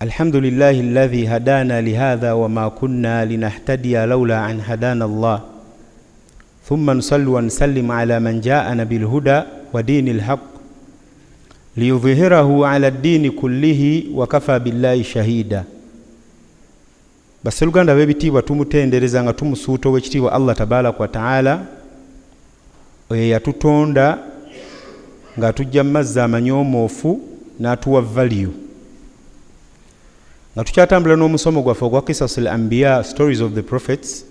Alhamdulillahi alladhi hadana lihadha wama kunna linahtadiya laula an hadana Allah thumma nusallu wa nusallim ala man ja'ana bil huda wa dinil haqq liyudhhirahu ala ad-dini kullihi wa kafa billahi shahida basi basiluganda bebitibwa tumutendereza nga tumusuuta owekitiibwa allah tabaraka wataala oyo yatutonda nga tujja mazzi amanyoomoofu n'atuwa value nga tukyatambula n'omusomo gwaffe ogwa kisas ambiya stories of the prophets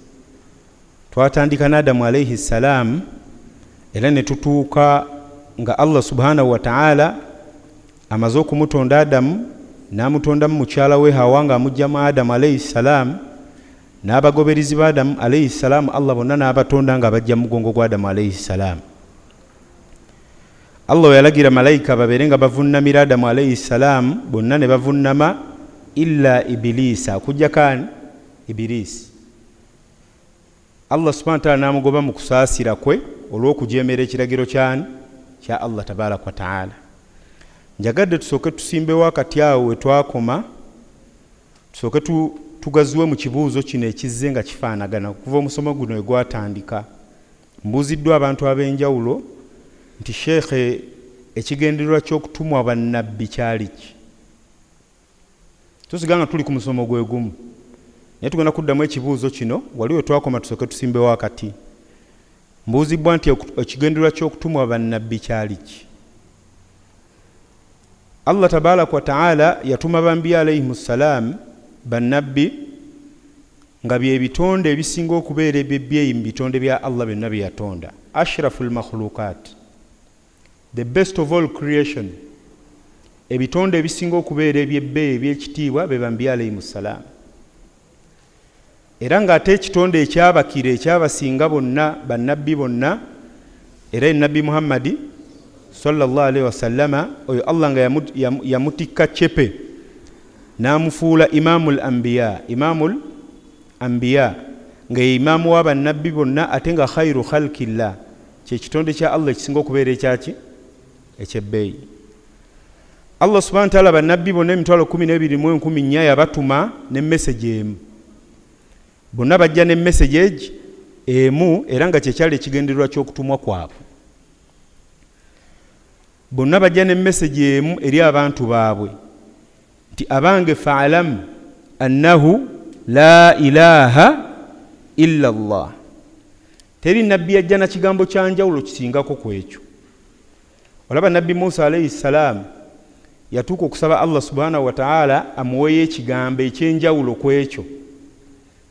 twatandika n'adamu alaihi ssalaamu era ne tutuuka nga allah subhanahu wataala amaze okumutonda adamu n'amutondamu mukyala we hawa ng'amugyamu adamu alaihi ssalaamu n'abagoberezi ba adamu alaihi ssalaamu allah bonna n'abatonda nga bajja mu mugongo gwa adamu alaihi ssalaamu allah yalagira malayika babeere nga bavunnamira adamu alaihi ssalaamu bonna ne bavunnama illa ibilisa akujjakani ibilisi allah subhana wataala namugoba mu kusaasira kwe olw'okujemera ekiragiro kyani kya allah tabaraka wataala njagadde tusooke tusimbewo akaty awo wetwakoma tusooke tugaziwe mu kibuuzo kino ekizze nga kifaanagana okuva omusomo guno wegwatandika mbuuziddwa abantu ab'enjawulo nti sheekhe ekigendererwa ky'okutumwa bannabbi kyali ki tusigala nga tuli ku musomo gwe gumu naye tugenda kuddamu ekibuuzo kino wali we twakoma tusooke tusimbewo akati mbuuzibwa nti ekigendererwa kyokutumwa bannabbi kyali ki allah tabaraka wataala yatuma bambi alaihimu ssalaamu bannabbi nga byebitonde ebisinga okubeera ebyebyeyi mu bitonde bya allah byonna bye yatonda ashrafu lmakhuluqat the best of all creation ebitonde ebisinga okubeera ebyebbeeyi ebyekitiibwa beba mbi alaihimu ssalaamu era ng'ate ekitonde ekyabakira ekyabasinga bonna bannabbi bonna era enabbi muhammadi salllahalaihi wasallama oyo allah nga yamutikka cepe n'amufuula imaamu l ambiya imaamu l ambiya nga ye imaamu wa bannabbi bonna ate nga khairu khalkillah kyekitonde kya allah ekisinga okubeera ekyaki ekyebbeeyi allah subhana taala bannabbi bonna emitwalo 12 yabatuma nemesege emu bonna bajja nemesege egi emu era nga kyekyali ekigendererwa kyokutumwa kwabwe bonna bajja nemesege emu eri abantu baabwe nti abange falamu annahu la ilaha illa llah teri nabbi yajja nakigambo kyanjawulo kisingako kwekyo olaba nabbi musa alaihi salaamu yatuuka okusaba allah subhanahu wataala amuweeyo ekigambo ekyenjawulo ku ekyo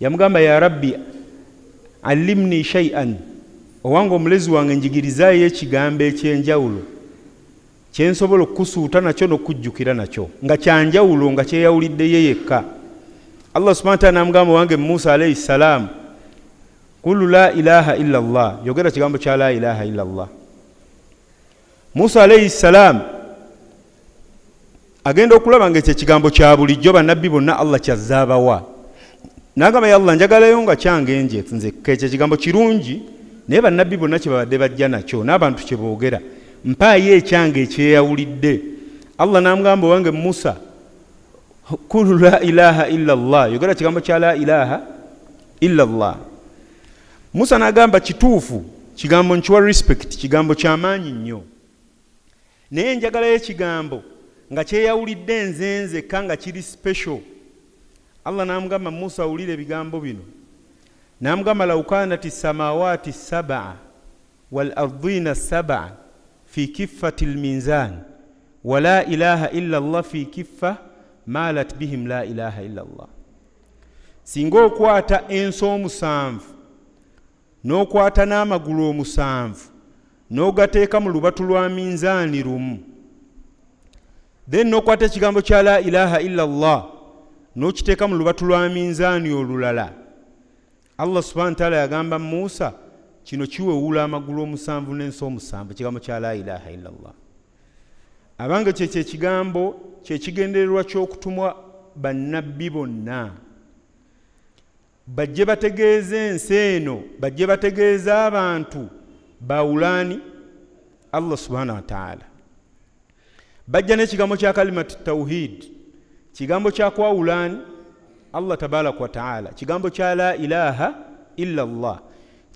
yamugamba ya rabbi allimni shaian owange omulezi wange njigirizayo ekigambo ekyenjawulo kyensobola okukusuuta nakyo nokukujjukira nakyo nga kyanjawulo nga kyeyawuliddeyo yekka allah subhana taala namugamba wange musa alaihi ssalaamu kulu la ilaha illa llah yogera kigambo kya la ilaha illa llah musa alaihi ssalaamu agenda okulaba ngaekyo ekigambo kya bulijjo bannabbi bonna allah kyazzaabawa nagamba ya allah njagalayo nga kyange nje nzeka ekyo ekigambo kirungi naye bannabbi bonna kye babadde bajja nakyo n'abantu kye boogera mpaayo ekyange ekyeyawulidde allah namugamba owange musa kulu la ilaha illa llah yogera kigambo kya la ilaha illa llah musa nagamba kituufu kigambo nkiwa respect kigambo kyamaanyi nnyo naye njagalayo ekigambo nga kyeyawulidde enzenzekka nga kiri special allah namugamba musa awulire ebigambo bino namugamba laukanati samawaati saba wal ardina saba fi kiffati lminzan wala ilaha illa llah fi kiffa malat bihim la ilaha illa llah singa okwata ensi omusanvu n'okwata n'amagulu omusanvu n'ogateeka mu lubatu lwa minzaani lumu then nokwata ekigambo kya la ilaha illa llah nokiteeka mu lubatu lwa minzaani olulala allah subhana wataala yagamba musa kino kiwewula amagulu omusanvu n'ensi omusanvu ekigambo kya la ilaha illa llah abanga kyekyo ekigambo kyekigendererwa kyokutumwa bannabbi bonna bajje bategeeza ensi eno bajje bategeeza abantu bawulaani allah subhana wataala bajja n'ekigambo kya kalimat tauhid kigambo kyakwawulani allah tabaraka wataala kigambo kya la ilaha illa llah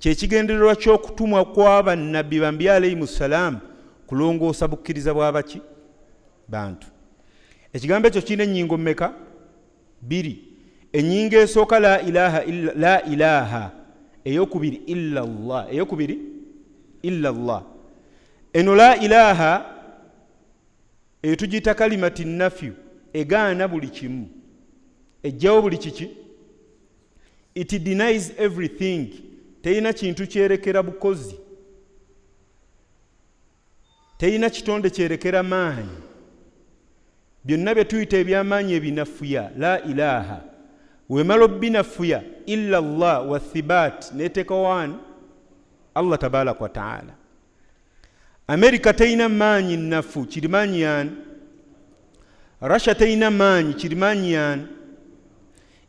kyekigendererwa ky'okutumwa kw'abannabbi bambi alaihim ssalaamu kulongoosa bukkiriza bw'abaki bantu ekigambo ekyo kiina ennyingo mmeka biri ennyingo esooka la ilaha, la ilaha eyokubiri illallah eyokubiri illallah eno la ilaha etugita kalimati nafyu egaana buli kimu ejjawo buli kiki it denies everything teyina kintu kyerekera bukozi teyina kitonde kyerekera maanyi byonna bye tuyita ebyamaanyi ebinafuya la ilaha wemala obbinafuya illa llah wathibat neteeka wan allah tabaraka wataala amerika teyina maanyi nafu kirimaanyi yaani russia teyina maanyi kirimaanyi yaani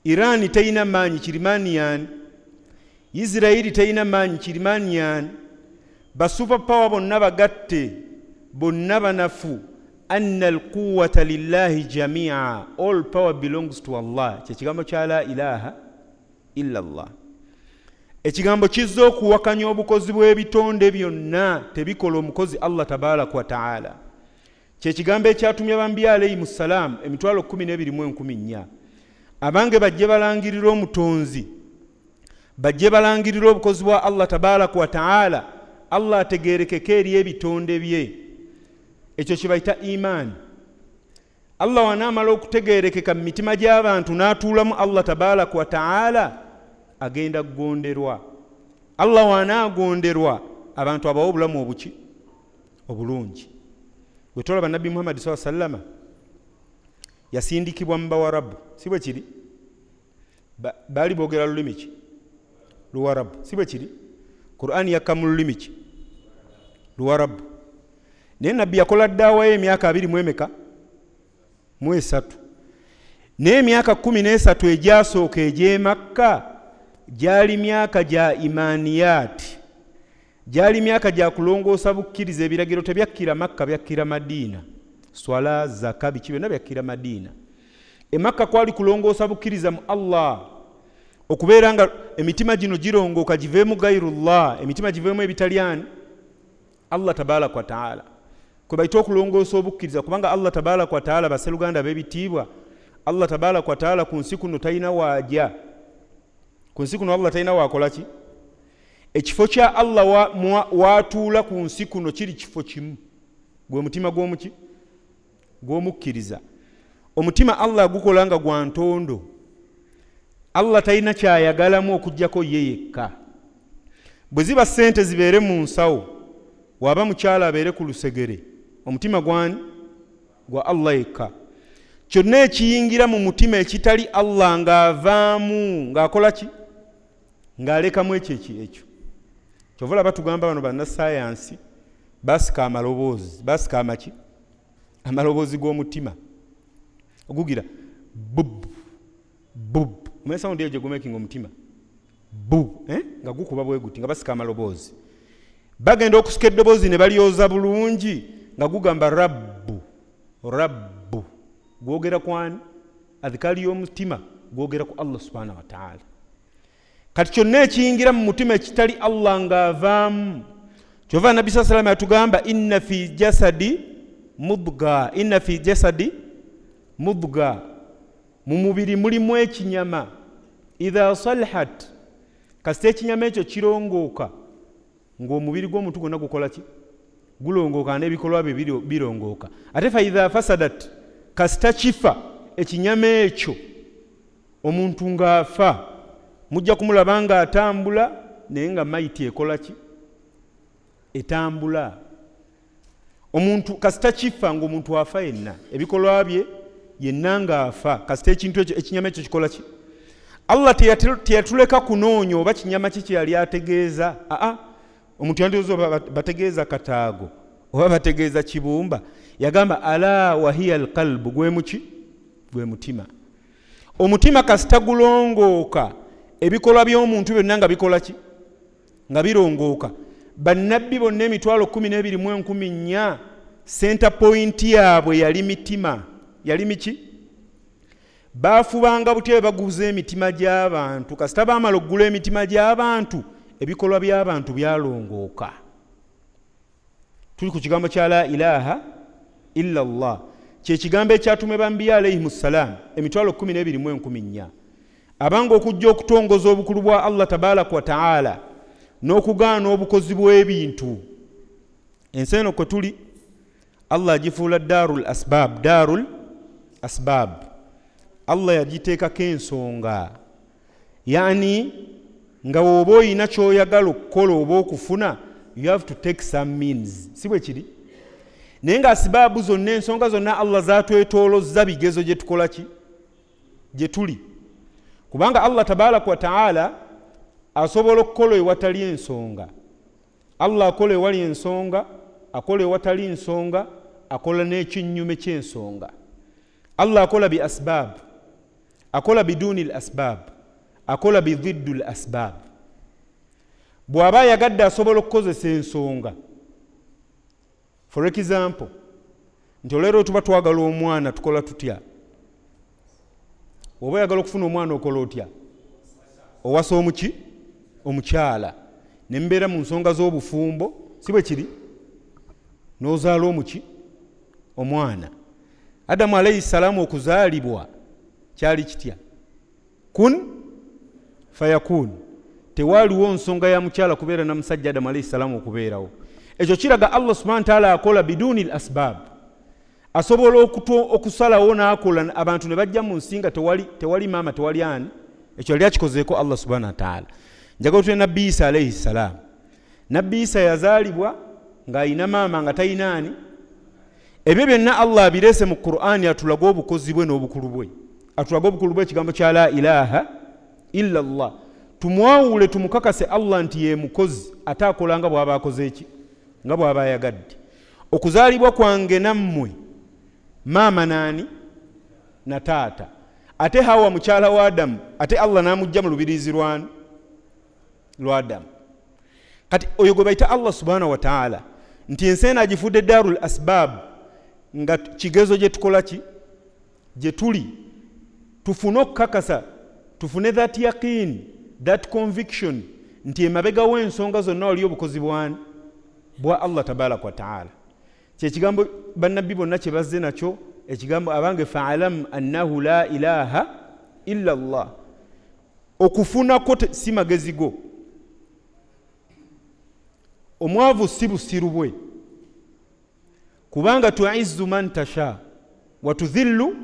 irani teyina maanyi kirimaanyi yaani isirayiri teyina maanyi kirimaanyi yaani basuperpower bonna bagatte bonna banafu anna alquwata lillahi jamia all power belongs to allah kyekigambo kya la ilaha illa allah ekigambo kizza okuwakanya obukozi bw'ebitonde byonna tebikola omukozi allah tabaraka wataala kyekigambo ekyatumya bambiya alayhimu ssalaamu emitwalo 124 abange bajje balangirira omutonzi bajje balangirira obukozi bwa allah tabaraka wataala allah ategerekeko eri ebitonde bye ekyo kibaita imaani allah wanaamala okutegerekeka mu mitima gy'abantu n'atuulamu allah tabaraka wataala agenda kugonderwa allah waanaagonderwa abantu abawa obulamu obuki obulungi bwe tolaba nabbi muhammadi saa sallama yasindikibwa mu bawarabu si bwe kiri baali boogera lulimi ki luwarabu si bwe kiri qur'aani yakka mu lulimi ki luwarabu naye nabbi yakola ddaawayo emyaka abiri mu emeka mu esatu naye emyaka kumi n'esatu egyasooka egy'emakka gyali myaka gya imaniyati gyali myaka gya kulongoosa bukkiriza ebiragiro tebyakkira makka byakkira madiina swala zaka biki byonna byakkira madiina emakka kwali kulongoosa bukkiriza mu allah okubeera nga emitima gino girongooka giveemu gairullah emitima giveemu ebitalyani allah tabaraka wataala kwe baite okulongoosa obukkiriza kubanga allah tabaraka wataala baseruganda b'ebitiibwa allah tabaraka wataala ku nsi kuno talina waajya ku nsi kuno allah talina wakolaki ekifo kya allah watuula ku nsi kuno kiri kifo kimu gwe mutima gwomuki gwomukkiriza omutima allah gukola nga gwa ntondo allah talina kyayagalamu okugjako ye yekka bwe ziba sente zibeere mu nsawo waba mukyala abeere ku lusegere omutima gwani gwa allah yekka kyonna ekiyingira mu mutima ekitali allah ng'avaamu ng'akola ki ng'alekamu ekyo eki ekyo kyova laba tugamba bano bannasayansi basika amaloboozi basika amaki amaloboozi g'omutima ogugira bub bub omanyesaundi eyo gyegumaking omutima bu eh? nga gukuba bweguti nga basika amaloboozi bagenda okusika eddoboozi ne balyoza bulungi nga gugamba rabbu rabbu gwogera kwani athikali y'omutima gwogera ku allah subhanahu wataala kati kyonna ekiyingira mu mutima ekitali allah ngaavaamu kyova nabbi saa salama yatugamba inna fi jasadi mudga inna fi jasadi mudga mu mubiri mulimu ekinyama idha salihat kasita ekinyama ekyo kirongooka ngaomubiri gwomuntu gwonna gukolaki gulongooka n'ebikolwa bye birongooka ate faidha fasadat kasita kifa ekinyama ekyo omuntu ng'afa mujja kumulaba nga atambula naye nga mayiti ekolaki etambula omuntu kasita kifa nga omuntu afa yenna ebikolwa bye yenna nga afa kasita ekintu ekyo ekinyama ekyo kikola ki allah teyatuleka kunoonya oba kinyama ki kyeyali ategeeza aa omuntu yandiza bategeeza kataago oba bategeeza kibumba yagamba ala wahiya alkalbu gwemuki gwe mutima omutima kasita gulongooka ebikolwa by'omuntu byonna nga bikola ki nga birongooka bannabbi bonna emitwalo 12 senta point yaabwe yali mitima yali miki baafubanga butyabe baguza emitima gy'abantu kasita baamala okugula emitima gy'abantu ebikolwa by'abantu byalongooka tuli ku kigambo kya la ilaha illa llah kye kigambo ekyatume bambiya alaihimu ssalaamu emitwalo 12 abanga okujja okutongoza obukulu bwa allah tabaraka wataala n'okugaana obukozi bw'ebintu ensi eno kwe tuli allah agifuula darul asbab darul asbab allah yagiteekako ensonga yani nga woba oyina kyoyagala okukola oba okufuna you have to take some means si bwe kiri naye nga asibaabu zonna ensonga zonna allah zatwetoolozza bigezo gye tukola ki gye tuli kubanga allah tabaraka wataala asobola okukola ewatali ensonga allah akola ewali ensonga akola ewatali nsonga akola n'ekinyume kyensonga allah akola bi asbaabu akola biduuni l asbaabu akola bididdu l asbaabu bw'aba ayagadde asobola okukozesa ensonga for example nti olwero tuba twagala omwana tukola tutya woba oyagala okufuna omwana okola otya owasa omuki omukyala nembeera mu nsonga z'obufumbo si bwe kiri n'ozaala omuki omwana adamu alaihi ssalaamu okuzaalibwa kyali kitya kun fayakun tewaaliwo nsonga ya mukyala kubeera na musajja adamu alaihi ssalaamu okubeerawo ekyo kiraga allah subhana wataala akola biduuni l asbaabu asobola okusalawo nakola abantu nebajja mu nsi nga tewali maama tewali ani ekyo yali akikozeeko allah subhana wataala njagala tule nabbi isa alaihi ssalaamu nabbi isa yazaalibwa ng'ayina maama nga talina ani ebyo byonna allah abireese mu qur'ani atulaga obukozi bwe n'obukulu bwe atulaga obukulu bwe ekigambo kya la ilaha illa llah tumwawule tumukakase allah nti ye mukozi ate akola nga bw'aba akoze eki nga bw'aba ayagadde okuzaalibwa kwange nammwe maama nani na taata ate hawa mukyala wa adamu ate allah namugja mu lubirizi lwani lwa adamu kati oyo gwe bayita allah subhanahu wataala nti ensi eno agifudde darul asbab nga kigezo gyetukolaki gyetuli tuli tufune okukakasa tufune that yaqin that conviction nti emabega w'ensonga zonna waliyo obukozi bwani bwa allah tabaraka wataala kyekigambo bannabbi bonna kye bazze nakyo ekigambo abange faalamu annahu la ilaha illa llah okufunako si magezi go omwavu si busiru bwe kubanga tuizzu man tasha watuzillu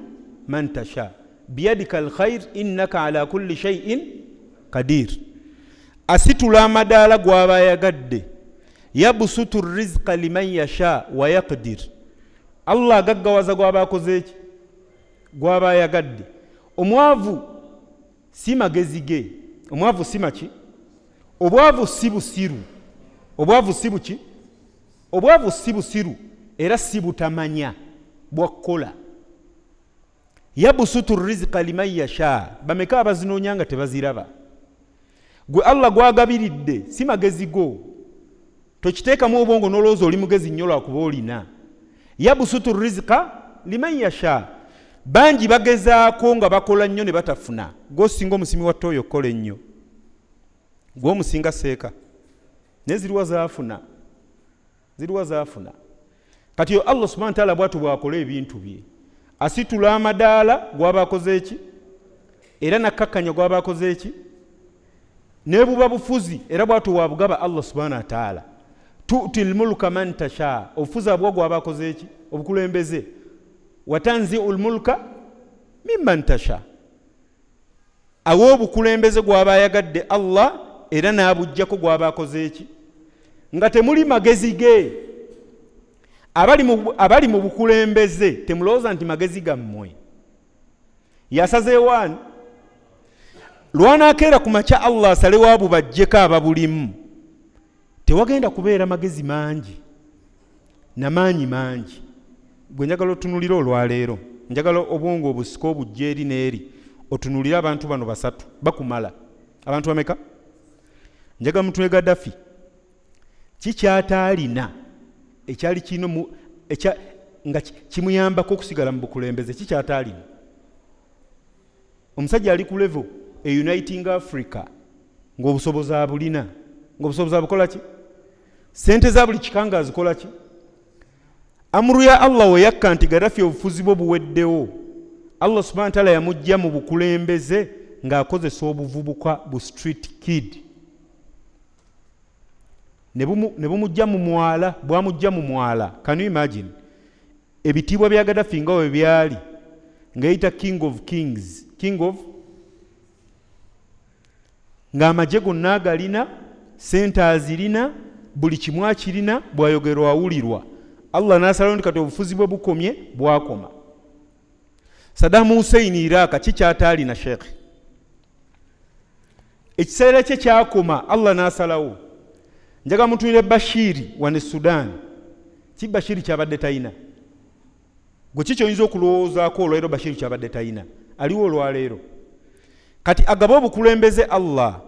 man tasha biyadika alkhair innaka ala kulli shaiin kadir asitula amadaala gwabayagadde yabusutu rizqa liman yasha wa yaqdir allah agaggawaza gwabakozeeki gwabayagadde omwavu si magezi ge omwavu si maki obwavu si busiru obwavu si buki obwavu si busiru era si butamanya bwakkola yabusutu rizqa liman yasha bameka abazinoonya nga tebaziraba gwe allah gwagabiridde si magezi go tokiteekamu obwongo n'olowooza oli mugezi nnyo lwakuba olina yabusutu rizika liman yasha bangi bagezaako nga bakola nnyo ne batafuna gwosinga omusimi wa tooyo okkola ennyo gwomusinga seeka naye ziriwa zaafuna ziriwa zaafuna kati allah subhana taala bwatu bwakola ebintu bye asitula amadaala gwabakoze eki era nakkakkanya gwabakoze eki nebuba bufuzi era bwatu wabugaba allah subhana wataala tuti lmulka man tasha obufuza bwogwo abakozeeki obukulembeze watanziu lmulka miman tasha awe obukulembeze gwabayagadde allah era nabujjako gwabakozeeki nga temuli magezi ge abali mu bukulembeze temulowooza nti magezi gammwe yasazewaani lwanakeera ku makya allah asalewo abubajjeko ababulimu tewagenda kubeera magezi mangi namaanyi mangi gwe njagala otunulira olwaleero njagala obwongo obusika obujja eri n'eri otunulire abantu bano basatu bakumala abantu bameka njagala mutwe gadafi kikyataalina ekyali kino nga kimuyambako okusigala mu bukulembeze kikyataalina omusajja ali ku levo e uniting africa ng'obusoboza bulina ng'obusoboza bukolaki sente za buli kikanga azikolaki amuru ya allah we yakka nti gaddafi obufuzi bwe buweddewo allah subhana taala yamujja mu bukulembeze ng'akozesa obuvubuka bu street kid ne bumujja mu mwala bwamujja mu mwala kanu imagine ebitiibwa bya gaddafi nga we byali ngaeyita king of kings king of ng'amaje gonna agalina sente azirina buli kimu akirina bwayogerwa awulirwa allah nasalao nti kati obufuzi bwe bukomye bwakoma sadamu husein iraka kikyataalina sheekhe ekiseera kye kyakoma allah nasalawo njaga mutunire bashiri wane sudan ki bashiri kyabadde talina gwe kikyo oyinza okulowoozaako olwaleero bashiri kyabadde talina aliwo olwaleero kati agabe obukulembeze allah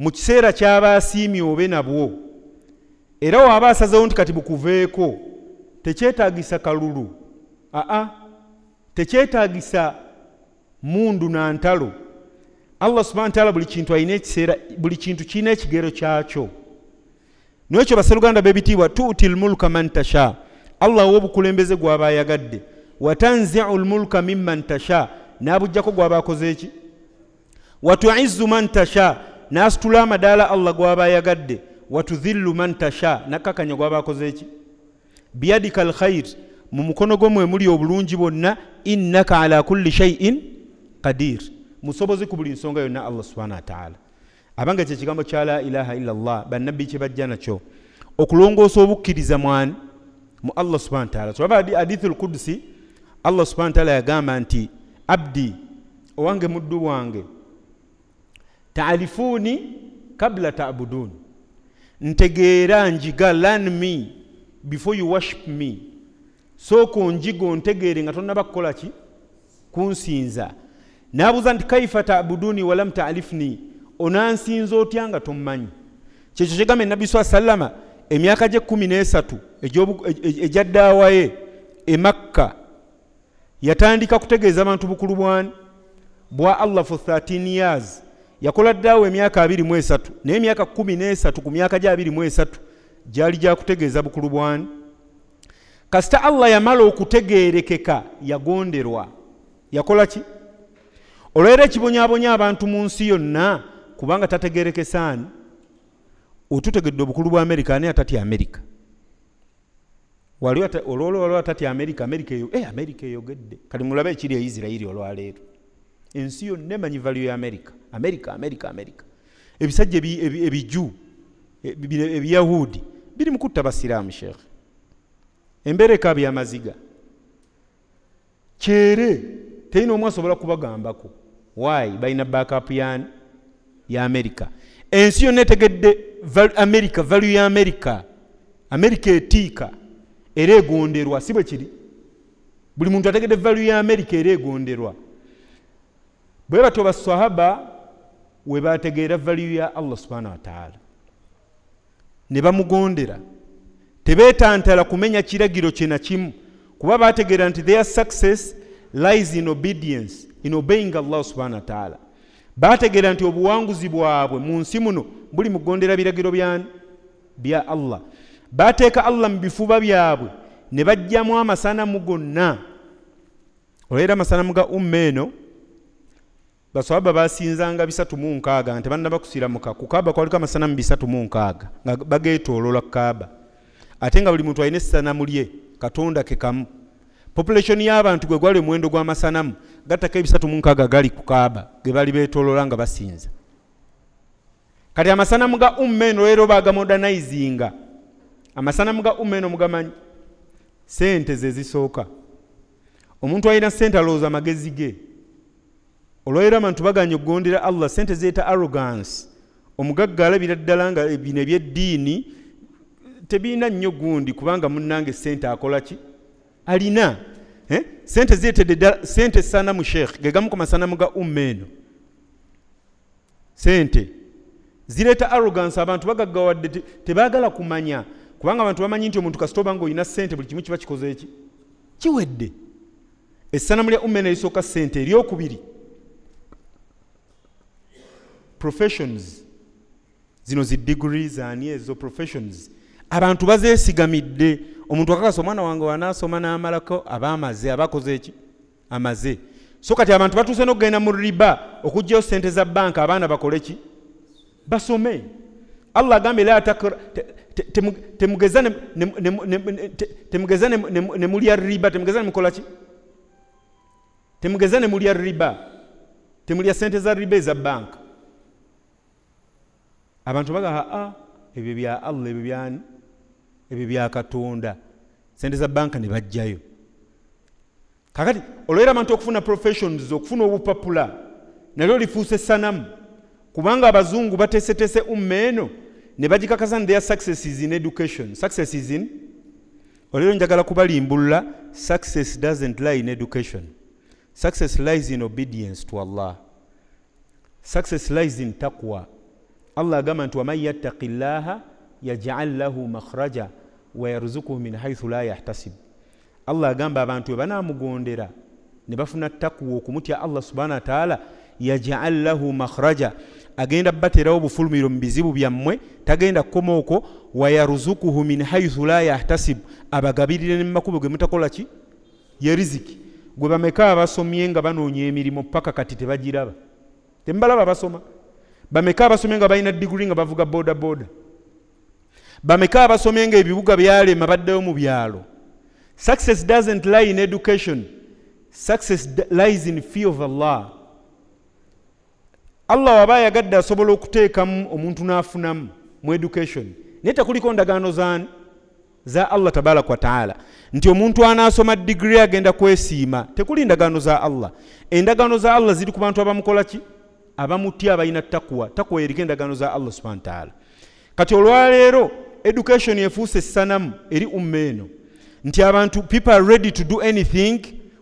mu kiseera kyabaasiimye obe nabwo era waaba asazewo nti kati bukuveeko tekyetaagisa kalulu aa tekyetaagisa mundu na ntalo allah subhana taala buli kintu alina ekiseera buli kintu kirina ekigero kyakyo nekyo baseruganda bebitiibwa tuuti lmulka man tasha allah wa obukulembeze gwaba ayagadde watanziu lmulka miman tasha naabugjako gwaba akoze eki watuizu man tasha nasitula amadaala allah gwaba ayagadde watuhillu man tasha nakkakanya gwaba akozeeki biyadika al khair mu mukono gwemwe muli obulungi bwonna innaka ala kulli shaiin kadir musobozi ku buli nsonga yonna allah subhana wataala abanga kye kigambo kya la ilaha illallah bannabbi kye bajja nakyo okulongoosa obukkiriza mwani mu allah subhana wataala tulaba hadithi lkudusi allah subhana wataala yagamba nti abdi owange muddu wange taalifuuni kabula taabuduun ntegeera njiga lan me before you worship me sooka onjiga ontegeere nga tonaba kukola ki kunsinza naabuuza nti kaifa taabuduuni walam taalifuni onansinza otya nga tommanyi kyekyo kyegamba enabbi sa sallama emyaka gye kumi n'esatu egyaddaawaye emakka yatandika kutegeeza abantu bukulu bwani bwa allah for 13 years yakola ddaawo emyaka abiri mu esatu naye emyaka kumi n'esatu ku myaka gy'abiri mu esatu gyali gyakutegeeza bukulu bwani kasita allah yamala okutegeerekeka yagonderwa yakola ki olwera ekibonyabonya abantu mu nsi yonna kubanga tategeerekesaani otutegedde obukulu bwa amerika ani atatya amerika olwolwo wali atatya amerika amerika eyo eh, amerika eyogedde kati mulabe ekiri eisirairi olwaleero ensi yonna emanyi valu ya amerika amerika amerika amerika ebisajja ebiju ebiyahudi biri mukutta basiraamu shekhe embeera ekaabi yamaziga kyere teyina omu asobola kubagambako wayi balina bakapu ya amerika ensi yonna etegedde amerika valu ya amerika amerika etiika era egonderwa si bwe kiri buli muntu ategedde valu ya amerika era egonderwa bwe batyo basahaba webategeera valiyu ya allah subhana wataala ne bamugondera tebetantala kumenya kiragiro kyenakimu kuba bategeera nti their success lies in obedience in obeying allah subhana wataala bategeera nti obuwanguzi bwabwe mu nsi muno buli mugondera biragiro bya allah bateeka allah mu bifuba byabwe ne bajjamu amasanamu gonna olwera amasanamu ga umma eno basoaba basinzanga bisatu mu nkaaga nga tebanna bakusiira mukaa ku kaaba kwaliko amasanamu bisatu mu nkaaga nga bageetoolola kaaba ate nga buli muntu alina essanamu lye katonda ke kamu population y'abantu gwe gwali omuwendo gw'amasanamu gattako ebisatu mu nkaaga gali ku kaaba ge bali beetoolola nga basinza kati amasanamu ga umma eno leero baagamodanizinga amasanamu ga umma eno mugamanyi sente zezisooka omuntu alina sente alowooza amagezi ge olwaire abantu baganya okugondera allah sente zeeta arrogance omugagga alabira ddala nga bino ebyeddiini tebiina nnyo gundi kubanga munange sente akolaki alina eh? sente zeetedde ddala sente sana mu sheekh gegamu ku masanamu ga umma eno sente zireeta arrogance abantu bagaggawadde tebaagala kumanya kubanga abantu bamanyi nti omuntu kasita obanga olina sente buli kimu kiba kikozeeki kiwedde essanamu lya umma eno erisooka sente eryokubiri professions zino zi degrees ani ezo professions abantu bazeesigamidde omuntu akakasa omwana wange wanaasoma n'amalako abaamaze abakoze eki amaze so kati abantu batuuse n'okugenda mu riba okugjayo sente za banka abaana bakole ki basome allah agambye la takra temugeza ne mulya riba temugeza ne mukola ki temugeza ne mulya riba temulya sente za riba eza banka abantu bagamba a ebyo bya allah ebyo byani ebyo bya katonda sente za banka ne bajjayo kakati olwera abantu okufuna professions okufuna obupapula nalyo lifuusa esanamu kubanga abazungu bateesetese umma eno ne bagikakasa nti theya successes in education successes in olero njagala kubalimbulula success doesn't lie in education success lies in obedience to allah success lies in takwa allah agamba nti waman yattaki llaha yajal lahu makhraja wayarzukuhu min haithu la yahtasib allah agamba abantu webanamugondera ne bafuna takwa okumutya allah subhana wataala yajal lahu makhraja agenda bbaterawo obufulumiro mu bizibu byammwe tagenda kukoma okwo wayaruzukuhu min haithu la yahtasibu abagabirire ne mumakubo ge mutakola ki ye riziki gwe bameka abasomye nga banoonya emirimu paka kati tebagiraba temubalaba basoma bameka abasomye nga balina digiri nga bavuga boda boda bameka abasomye nga ebibuga byalema baddeyo mu byalo success doesn't lie in education success lies in fear of allah allah waba ayagadde asobola okuteekamu omuntu n'afunamu mu education naye tekuliko ndagaano zani za allah tabaraka wataala nti omuntu anaasoma digiri agenda kwesiima tekuli ndagaano za allah endagaano za allah ziri ku bantu abamukola ki abamutya abalina takwa takwa erika endagaano za allah subhana wataala kati olwaleero education efuusa essanamu eri umma eno nti abantu people are ready to do anything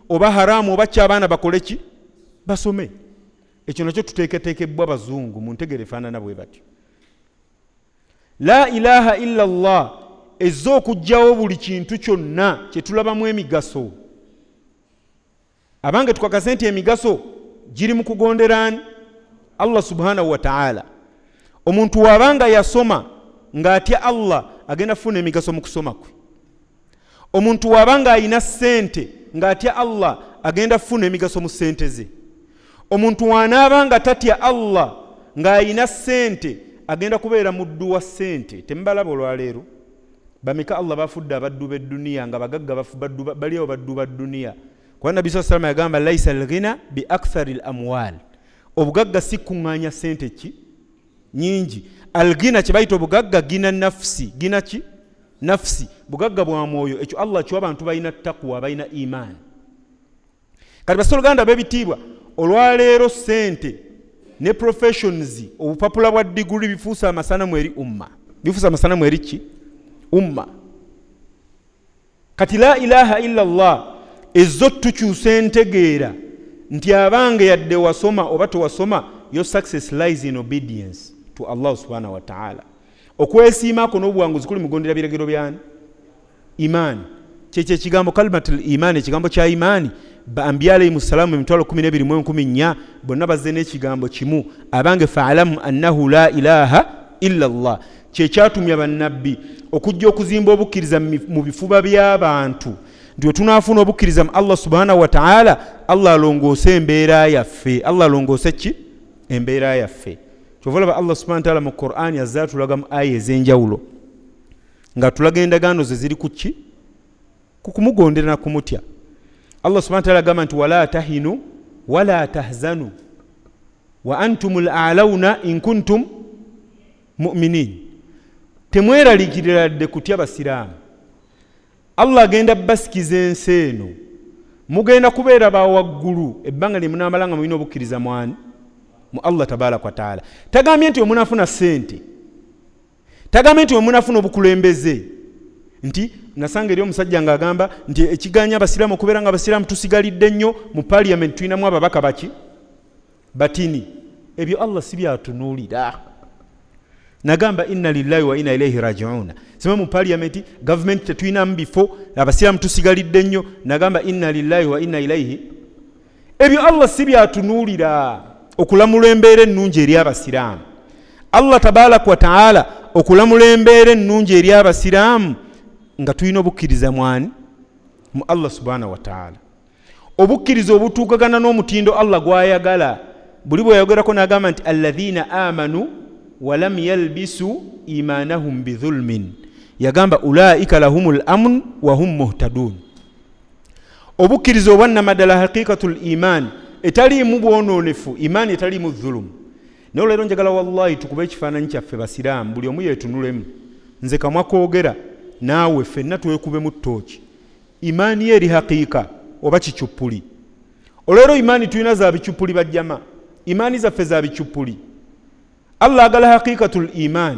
oba haramu oba kyabaana bakole ki basome ekyo nakyo tuteeketeekebwa bazungu muntegere efaanana bwe batyo la ilaha illa llah ezze okugjawo buli kintu kyonna kyetulabamu emigaso abange tukakase nti emigaso giri mu kugonderani allah subhanahu wataala omuntu wabanga yasoma ngaatya allah agenda kufuna emigaso mukusoma kwe omuntu wabanga ayina sente ngaatya allah agenda kufuna emigaso mu sente ze omuntu wanaabanga tatya allah ngaayina sente agenda kubeera muddu wa sente temubalaba olwaleero bameka allah bafudde abaddu bedduniya nga bagagga baliawo baddu badduniya kuba nabi saw salama yagamba laisa lghina biakthari lamwali obugagga sikuŋŋaanya sente ki nyingi algina kyebayita obugagga gina nafusi gina ki nafusi bugagga bwa mwoyo ekyo allah kiwa abantu balina takuwa balina imaani kati basa oluganda b'ebitiibwa olwaleero sente ne professions obupapula bwa diguri bifuusa amasanamu eri umma bifuusa amasanamu eri ki umma kati la ilaha illa allah ezo tukyusa entegeera nti abange yadde wasoma oba tewasoma your success lies in obedience to allah subhanahu wataala okwesiimako n'obuwanguzi kuli mugondera biragiro byani imaani kyekyo ekigambo kalimat l imaani ekigambo kya imaani baambiya alaihimu ssalaamu emitwalo 12 bonna bazze n'ekigambo kimu abange faalamu annahu la ilaha illa llah kyekyatumya bannabbi okujja okuzimba obukkiriza mu bifuba by'abantu nti wetunafuna obukkiriza mu allah subhanahu wataala allah alongoose embeera yaffe allah alongoose ki embeera yaffe kyova laba allah subhana taala mu quran azze atulaga mu aya ez'enjawulo nga tulaga endagaano ze ziri ku ki kukumugondera nakumutya allah subhana taala agamba nti wala tahinu wala tahzanu wa antum l alauna in kuntum muminin temweralikiriradde kutya basiraamu allah agenda basikiza ensi eno mugenda kubeera bawaggulu ebbanga lyemunamala nga mulina obukkiriza mwani mu allah tabaraka wataala tagambye nti wemunafuna sente tagambye nti wemunafuna obukulembeze nti nasanga eri omusajja nga agamba nti ekiganya abasiraamu okubeera nga abasiraamu tusigalidde nnyo mu paliyamenti tulinamu ababaka baki batini ebyo allah si byatunuulira nagamba ina lillahi waina ilaihi rajiuna sima mu paliamenti gavumenti tetuyinamu bifo abasiraamu tusigalidde nnyo nagamba ina lillahi waina ilaihi ebyo allah si byatunuulira okulamula embeera ennungi eri abasiraamu allah tabaraka wataala okulamula embeera ennungi eri abasiraamu nga tulina obukkiriza mwani mu allah subhana wataala obukkiriza obutuukagana n'omutindo allah gwayagala buli bwe yayogerako nagamba nti alahina amanu walam yalbisu imanahum bidhulmin yagamba ulaika lahum lamun wahum muhtadun obukkiriza obwannamaddala haqiqatu liman etaliimu bwonoonefu imaani etaliimu zulumu naye olwero njagala wallahi tukuba ekifaananyi kyaffe basiraamu buli omu yeetunulemu nze kamwa koogera naawe ffenna twekubemu ttooki imaani yo eri haqiika oba kicuppuli olwero imaani tulina za bicuppuli bajjama imaani zaffe za bicuppuli allah agala haqiqatu liman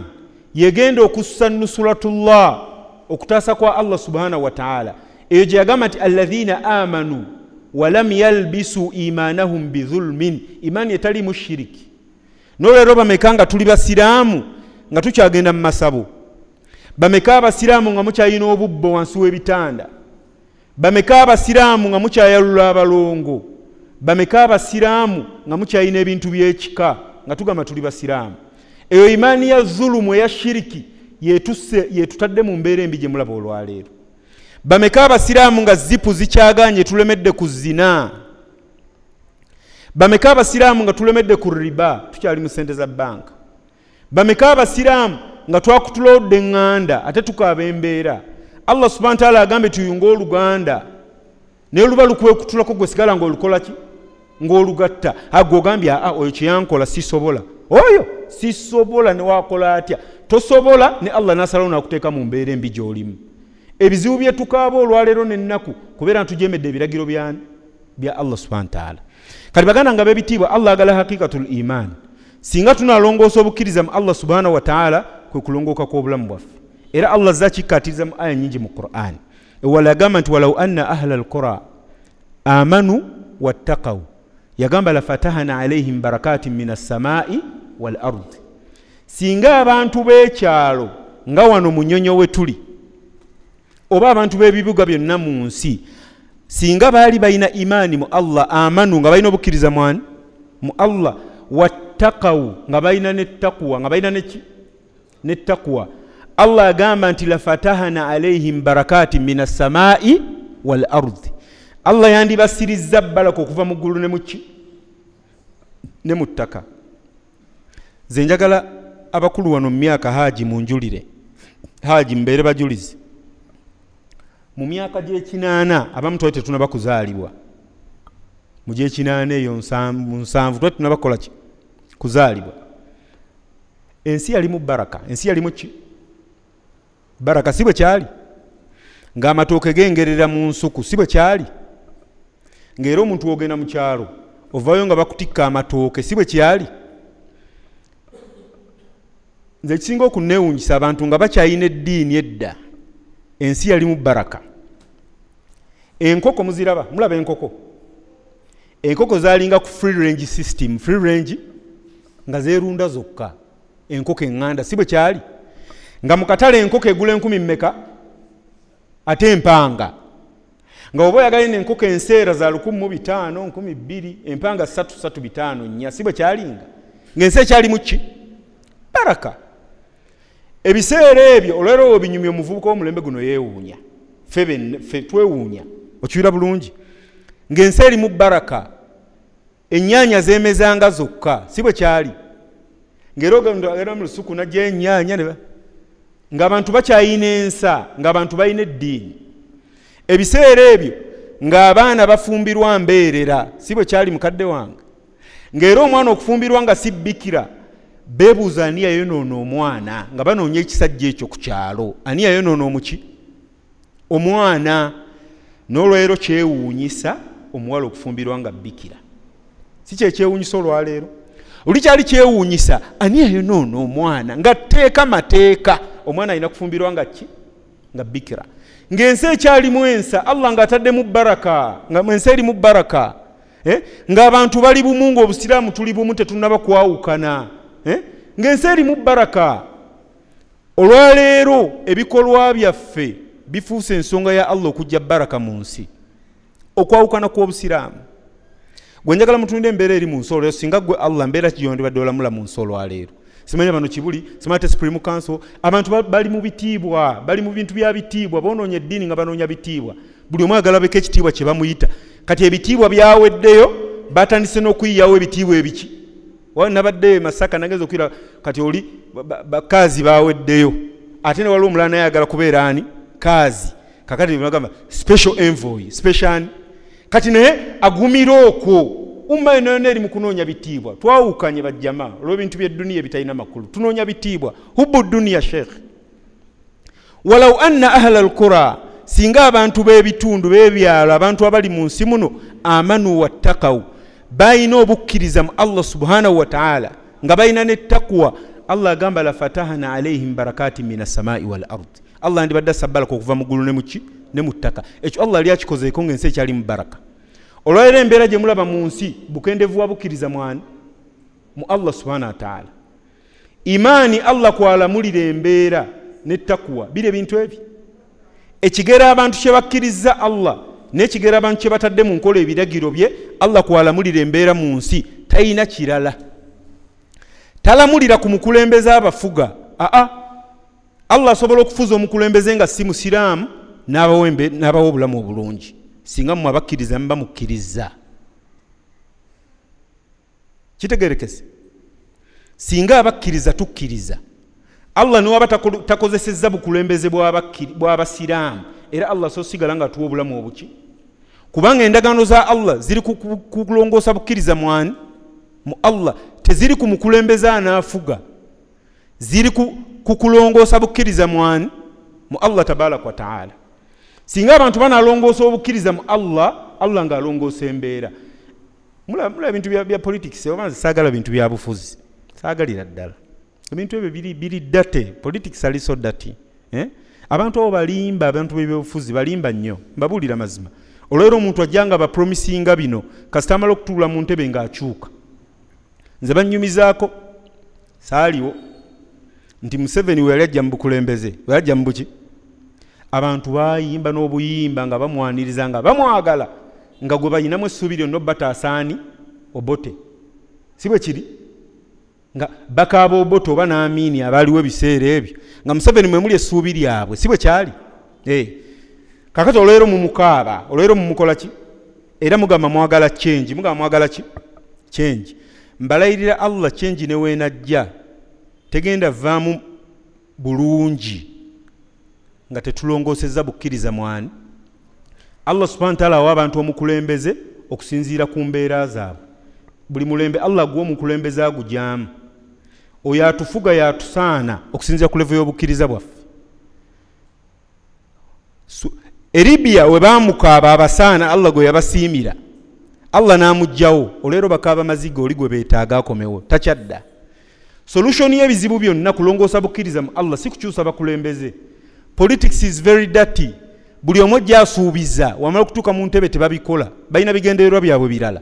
yegenda okussa nusuratullah okutaasa kwa allah subhanahu wataala eyo gye yagamba nti alahina amanu walam yalbisu imanahum bidhulmin imaani etaliimu shiriki nolwerero bameka nga tuli basiraamu nga tukyagenda mu masabo bameka abasiraamu nga mukyayina obubbo wansi w'ebitanda bameka abasiraamu nga mukyayalula abalongo bameka abasiraamu nga mukyayina ebintu by'ekika nga tugamba tuli basiraamu eyo imaani ya zulumu eya shiriki yetutadde mu mbeera embi gye mulaba olwaleero bameka abasiraamu nga zipu zikyaganye tulemedde ku zina bameka abasiraamu nga tulemedde ku riba tukyali mu sente za bbanka bameka abasiraamu nga twakutulawodde eŋŋanda ate tukaaba embeera allah subhana wataala agambe tuyunga oluganda naye luba lukwekutulako gwesigala ngaolukolaki ng'olugatta aga ogambye aa oyo kyeyankola sisobola oyo sisobola ne wakola atya tosobola ne allah nasalawo nakuteeka mu mbeera embi gy'olimu ebizibu byetukaaba olwaleero nennaku kubeera ntujemedde ebiragiro byani bya allah subhana wa taala kati baganda nga beebitiibwa allah agala hakikatu l iman singa tunalongoosa obukkiriza mu allah subhana wa taala kwe kulongooka kw'obulamu bwaffe era allah zakikkatiriza mu aya nyingi mu qur'an ewala agamba nti walau anna ahla alqura amanu wattakawu yagamba lafatahana alaihim barakatin min assamai wal ardi singa abantu b'ekyalo nga wano munyonyo we tuli oba abantu b'ebibuga byonna mu nsi singa baali balina imaani mu allah amanu nga balina obukkiriza mwani mu allah wattakawu nga balina netakuwa nga balina netakuwa allah agamba nti lafatahana alaihim barakatin min assamai wal ardi allah yandibasiriza balaka okuva mu ggulu nemuki ne mu ttaka ze njagala abakulu wano mu myaka haaji munjulire haaji mbeere bajulizi mu myaka gyekinaana abamu twali tetunabakuzaalibwa mu gyekinaana eyo mu nsanvu twali tunabakola ki kuzaalibwa ensi yalimu baraka ensi yalimu ki baraka si bwe kyali ng'amatooke gengerera mu nsuku si bwe kyali ngaera omuntu wogenda mukyalo ovayo nga bakutikka amatooke si bwe kyali nze kisinga okunewungisa abantu nga bakyalina eddiini edda ensi yali mu baraka enkoko muziraba mulaba enkoko enkoko zalinga ku free range system free range nga zerunda zokka enkoko eŋŋanda si bwe kyali nga mukatale enkoko egula enkumi mmeka ate empanga nga oba oyagala nenkoko enseera za 1520 empanga 3354 si bwe kyalinga ngaensi ekyali muki baraka ebiseera ebyo olwera webinyumya omuvubuka womulembe guno yewuunya fe twewuunya okiwira bulungi ng'ensi erimu baraka ennyaanya zemezanga zokka si bwe kyali ngaera ogera mu lusuku najja enyaanya nga abantu bakyayina ensa ngaabantu balina eddiini ebiseera ebyo ng'abaana bafumbirwa mbeerera si bwe kyali mukadde wange ng'era omwana okufumbirwa nga sibbikira beebuuza ani yayonoona omwana nga banoonya ekisajja ekyo ku kyalo ani yayonoona omuki omwana n'olwaero kyewuunyisa omuwala okufumbirwa nga bbikira si kye kyewuunyisa olwaleero olikyali kyewuunyisa ani yayonoona omwana nga tteeka mateeka omwana alina kufumbirwa nga ki nga bbikira ng'ensi ekyalimu ensa allah ng'ataddemu baraka ensi erimu baraka eh? ng'abantu bali bumu ng'obusiraamu tuli bumu tetunaba kwawukana eh? ng'ensi erimu baraka olwaleero ebikolwa byaffe bifuusa ensonga ya allah okujja baraka mu nsi okwawukana kw'obusiraamu gwe njagala mutunira embeera eri mu nsi olwero singa gwe allah mbeera kigyondibadde olamula mu nsi olwaleero simanya bano kibuli simanya te supreme council abantu bali mu bitiibwa bali mu bintu bya bitiibwa bononya eddiini nga banoonya bitiibwa buli omu agala beko ekitiibwa kye bamuyita kati ebitiibwa byaweddeyo batandise n'okuyiyawo ebitiibwa ebiki nabaddeyo e masaka nageza okwira kati oli bakazi baweddeyo ate newaliwo omulala naye ayagala kubeera ani kazi kakati special envoy special kati naye agumira okwo umma eno yonna eri mu kunoonya bitiibwa twawukanye bajjama olw'ebintu by'edduniya ebitalina makulu tunoonya bitiibwa hubu dunia sheekh walau anna ahla alqura singa abantu b'ebitundu b'ebyalo abantu abali mu nsi muno amanu wattakawu balina obukkiriza mu allah subhanahu wataala nga balina netakwa allah agamba lafatahna alaihim barakati min assamai wal ardi allah ndibadde asabbalaka okuva mugulu ggulu ne mu ekyo allah yali akikozeeko ng'ensi ekyali mubaraka olwaleero embeera gye mulaba mu nsi bukendevu wa bukkiriza mwani mu allah subhana wataala imaani allah kwalamulira embeera ne takuwa biri ebintu ebyo ekigera abantu kye bakkiriza allah nekigera abantu kye batadde mu nkola ebiragiro bye allah kwalamulira embeera mu nsi talina kirala talamulira ku mukulembeze abafuga aa allah asobola okufuza omukulembeze nga si musiraamu n'abawo obulamu obulungi singa mmwe abakkiriza muba mukkiriza kitegerekese singa abakkiriza tukkiriza allah niwe aba takozesezza bukulembeze bw'abasiraamu era allah so sigala nga tuwa obulamu obuki kubanga endagaano za allah ziri kulongoosa bukkiriza mwani mu allah teziri ku mukulembeze anaafuga ziri kukulongoosa bukkiriza mwani mu allah tabaraka wataala singa abantu banalongoosa obukkiriza mu allah allah ngaalongoosa embeera mulaba ebintu bya politics oba nze saagala bintu bya bufuzi saagalira ddala ebintu ebyo biri date politics aliso dati eh? abantu abo balimba abantu bebyobufuzi balimba nnyo mbabuulira mazima olwera omuntu ajjanga bapromisinga bino kasita amala okutuula mu ntebe ng'akyuka nze bannyumizaako saaliwo nti museveni weyali ajja mu bukulembeze weyali ajja mu buki abantu bayimba n'obuyimba nga bamwaniriza nga bamwagala nga gwe bayinamu essuubiryo nobataasaani obote si bwe kiri nga bakaaba obote oba n'amiini abaaliwo ebiseera ebyo nga museveni mwemuli essuubi lyabwe si bwe kyali eh. kakati olwero mumukaaba olwero mumukola ki era mugamba mwagala kyengi mugamba mwagala ki kyengi mbalayirira allah kyengi newenajja tegenda vaamu bulungi nga tetulongoseza bukkiriza mwani allah subhana taala awa abantu omukulembeze okusinziira ku mbeera zaabwe buli mulembe allah guwa omukulembeze agujyamu oyo atufuga yatusaana okusinziira ku levu y'obukkiriza bwaffe eribiya we bamukaaba abasaana allah gwe yabasiimira allah n'amugjawo olwero bakaaba mazigi oli gwe beetaaga akomewo tacyadda solushoni y'ebizibu byonna kulongoosa bukkiriza mu allah si kukyusa bakulembeze politics is very dirty buli omu gyasuubiza wamala okutuuka mu ntebe tebabikola balina bigendererwa byabwe birala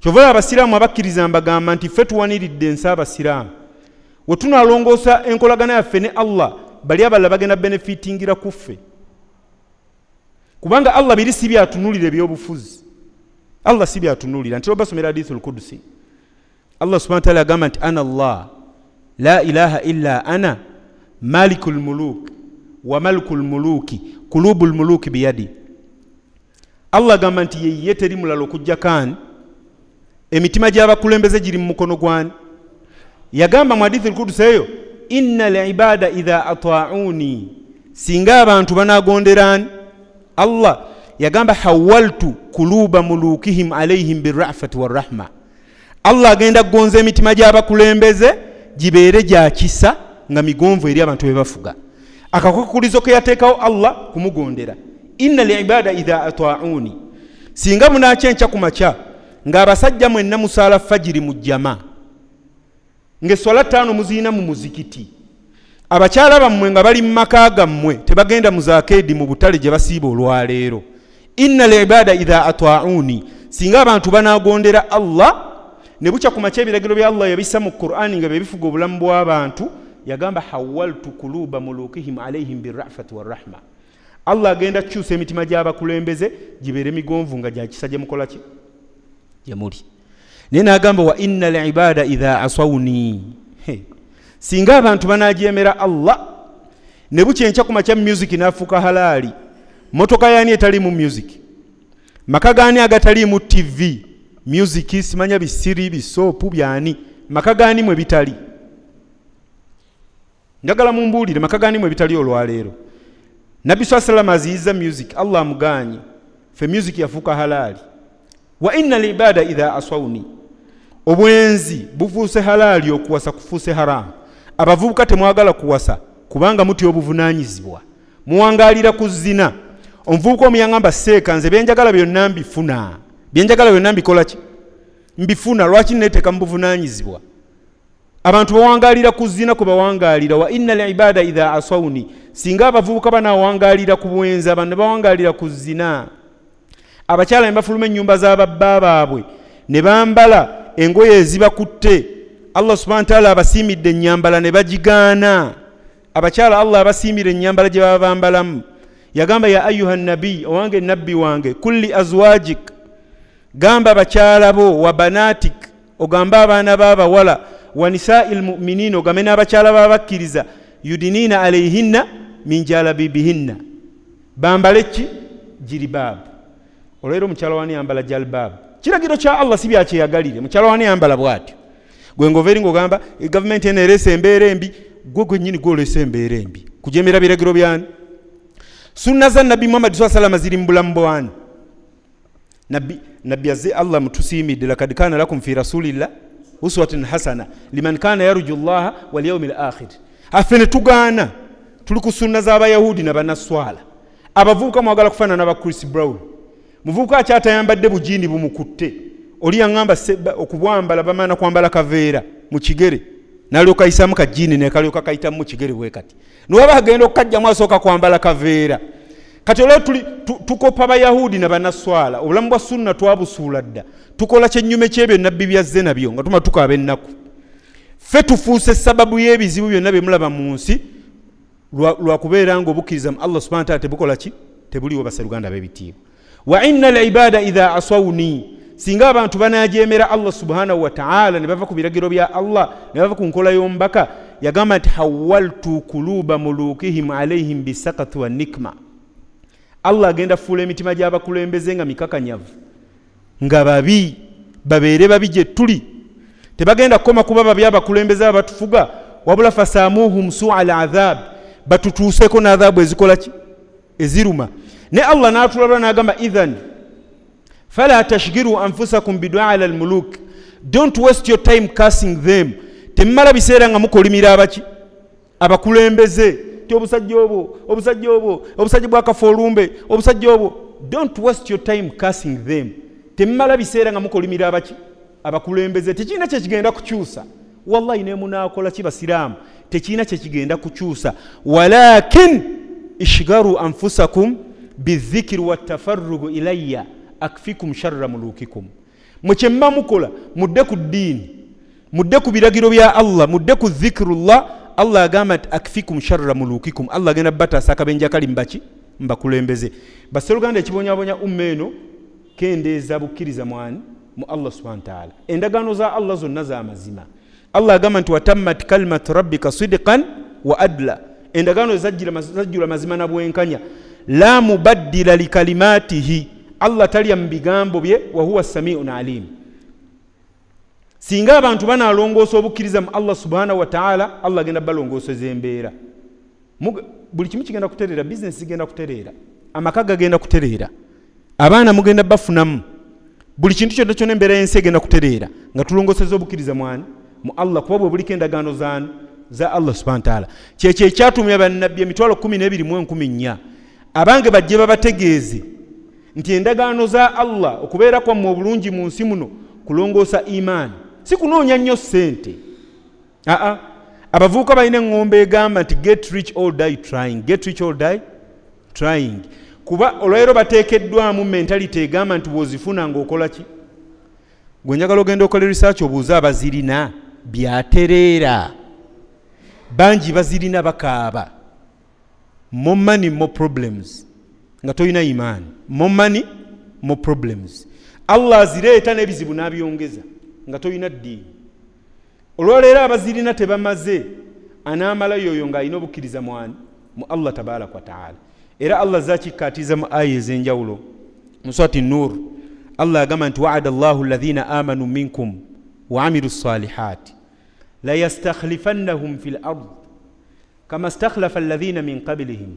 kyova abasiraamu abakkiriza mbagamba nti ffe tuwaniridde ensi abasiraamu wetunalongoosa enkolagana yaffe ne allah bali abalala bagenda benefitingira ku ffe kubanga allah biri si byatunulira ebyobufuzi allah si byatunulira nti obasomera hadithi lkudusi allah subhana taala agamba nti ana allah la ilaha illa ana maliku lmuluk wa malku lmuluki kulubu lmuluki biyadi allah agamba nti yeye teri mulala okujja ani emitima gy'abakulembeze giri mu mukono gwani yagamba mu hadithi lkudusi eyo inna libada idha ataauni singa abantu banagonderani allah yagamba hawaltu kuluba mulukihim alaihim birafati warahma allah agenda kugonza emitima gy'abakulembeze gibeere gyakisa nga migonvu eri abantu bebafuga akakwekulizo keyateekawo allah kumugondera inna libada iha atauni singa munakyenkya ku makya ngaabasajja mwenna musaala fajiri mu jama ngaeswala taano muziina mu muzikiti abakyala bammwe nga bali mu maka gammwe tebagenda mu zakedi mu butale gye basiiba olwaleero inna libada iha atauni singa abantu banagondera allah ne bukya ku makya ebiragiro bya allah yabisa mu qurani nga bebifuga obulamu bw'abantu yagamba hawaltu kuluba mulukihim alaihim birafati warahma allah agenda kukyusa emitima gy'abakulembeze gibeere emigonvu nga gyakisa gyemukolaki gyemuli naye n'agamba wa ina alibada idha asawuni singa abantu banajemera allah ne bukyenkya ku makya music n'afuuka halaali motoka yaani etalimu music maka gaani agataliimu tv music simanya bisiri bisoopu byani maka gaani mwe bitali njagala mumbuulire makaganimu ebitali olwaleero nabbi sa salama aziyiza music allah amuganye fe music yafuuka halaali wa inna libaada idha aswauni obwenzi bufuuse halaali okuwasa kufuuse haramu abavubuka temwagala kuwasa kubanga muti obuvunanyizibwa muwangalira ku zina omuvubuka omuyaŋamba seeka nze byenjagala byonna mbifuna byenjagala byonna mbikola ki mbifuna lwaki neteeka mu buvunanyizibwa abantu bawangalira kuzina kwebawangalira wa ina libada iha asauni singa abavubuka banawangalira ku bwenzi abantu bawangalira ku zina abakyala ne bafuluma ennyumba z'ababba baabwe ne bambala engoye ezibakutte allah subhana taala abasiimidde ennyambala ne bagigaana abakyala allah abasiimira ennyambala gye baba bambalamu yagamba ya ayuha nabi owange nabbi wange kulli azwajik gamba abakyala bo wa banatik ogambe abaana b'abawala wa nisai l muminiina ogambe n'abakyala babakkiriza yudiniina alaihinna min jalabibihinna bambale ki jiribaabu olwaire omukyala wani yambala jalibaabu kiragiro kya allah si byakyeyagalire mukyala wani yambala bwatyo gwe ngoveri ngaogamba egavumenti eh, ena eresa embeera embi gwe gwennyini gwoolesa embeera embi kujemera biragiro byani sunna za nabbi muhammadi saw salama ziri mu bulamu bwani nabbi nabyaze allah mutusimidde lakad kana lakum fi rasulillah uswatin hasana liman kana yarju llaha walyaumi lakhir affe netugaana tuli ku sunna z'abayahudi nabanaswala abavubuka mwagala kufaana nabachris brown muvubuka akyatayambadde bugini bumukutte oliyaŋamba okubwambala bamaana kwambala kaveera mukigere nalyokayisamu kajini nekalyoka kayitamu mukigere bwekati niwaba agenda okukajjamu asooka kwambala kaveera kati olwo tu, tukopa bayahudi nabanaswala obulamu bwa sunna twabusuula dda tukola kyenyume kyebyo nabbi byazze nabyo nga tuma tukaaba ennaku ffe tufuuse sababu y'ebizibu byonna bye mulaba mu nsi lwakubeera lwa nga obukkiriza mu allah subhana taala tebukola ki tebuliwo baseruganda b'ebitiibwa wa inna libada idha aswauni singa abantu banajemera allah subhanahu wataala ne bava ku biragiro bya allah ne bava ku nkola y'omubaka yagamba nti hawaltu kuluba mulukihim alaihim bisakati wa nikma allah agenda fuula emitima gy'abakulembeze nga mikakanyavu nga babi babeere babi gye tuli tebagenda kukoma kuba babi abakulembeze abatufuga wabula fasamuhum sua lazaab batutuuseko nazaabu ezikolaki eziruma ne allah natulabula nagamba ithan fala tashgiru anfusakum biduala lmuluk dont west your time casing them temumala biseera nga mukolimira abaki abakulembeze otya obusajja obwo obusajja obwo obusajja bwakafa olumbe obusajja obwo dont wast your time casing them temumala biseera nga mukolimira abaki abakulembeze tekirina kyekigenda kukyusa wallahi nemunakola ki basiraamu tekirina kyekigenda kukyusa walakin ishgaru anfusakum bizikiri watafarugu ilaya akfikum sharra mulukikum mwekyemuba mukola mudde ku ddiini mudde ku biragiro bya allah mudde ku zikiru llah allah agamba nti akfikum sharra mulukikum allah agenda batasa akabenja kali mbaki mbakulembeze baseruganda ekibonyabonya umma eno kendeeza bukkiriza mwani mu allah subhana wataala endagaano za allah zonna za mazima allah agamba nti watammat kalimat rabbika sidikan wa adla endagaano zajjula mazima nabwenkanya la mubaddila likalimatihi allah talya mu bigambo bye wahuwa samiun alimu singa abantu banalongosa obukkiriza mu allah subhanahu wataala allah agenda balongosoza embeera buli kimu kigenda kutereera bizinesi zigenda kutereera amaka gagenda kutereera abaana mugenda bafunamu buli kintu kyonna kyona embeera yensi egenda kutereera nga tulongoseza obukkiriza mwani mu allah kuba bwe buliko endagaano zaanu za allah subhana wataala kyekyo ekyatumya bannabbi emitwalo 12 abange bajje babategeeze nti endagaano za allah okubeera kwammwe obulungi mu nsi muno kulongoosa imaani sikunoonya nnyo ssente aa ah, ah. abavubuka balina eŋŋomba egamba nti get rich all die trying get rich all die trying kuba olwaliro bateekeddwamu mentality egamba nti bwozifuna ng'okola ki gwe njagala ogenda okola risearch obuuze abazirina byatereera bangi bazirina bakaaba more money more problems nga tolina imaani more money more problems allah azireeta n'ebizibu n'abyongeza nga toyina ddiini olwaleero abazirina tebamaze anaamalayo oyo ng'alina obukkiriza mwani mu allah tabaraka wataala era allah zakikkaatiza mu aya ez'enjawulo mu surati nur allah agamba nti waada llahu lazina amanu minkum waamilu salihaati layastakhlifannahum fi lard kama stakhlafa alladhina min qablihim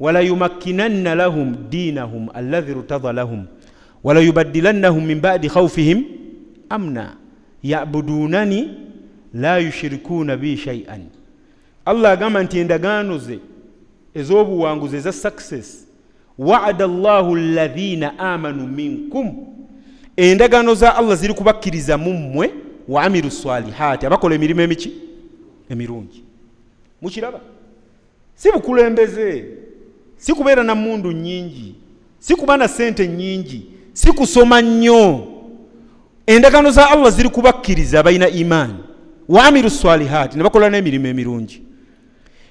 walayumakkinanna lahum diinahum alladhi rtada lahum walayubaddilannahum min badi khaufihim amna yabudunani la yushirikuuna bi shaian allah agamba nti endagaano ze ez'obuwanguzi eza success wada llahu lladhina amanu minkum endagaano za allah ziri kubakkiriza mummwe wa amiru salihaati abakola emirimu emiki emirungi mukiraba si bukulembeze si kubeera na mundu nyingi si kuba na sente nyingi si kusoma nnyo endagaano za allah ziri kubakkiriza balina imaani waamiru salihaati nebakola n'emirimu emirungi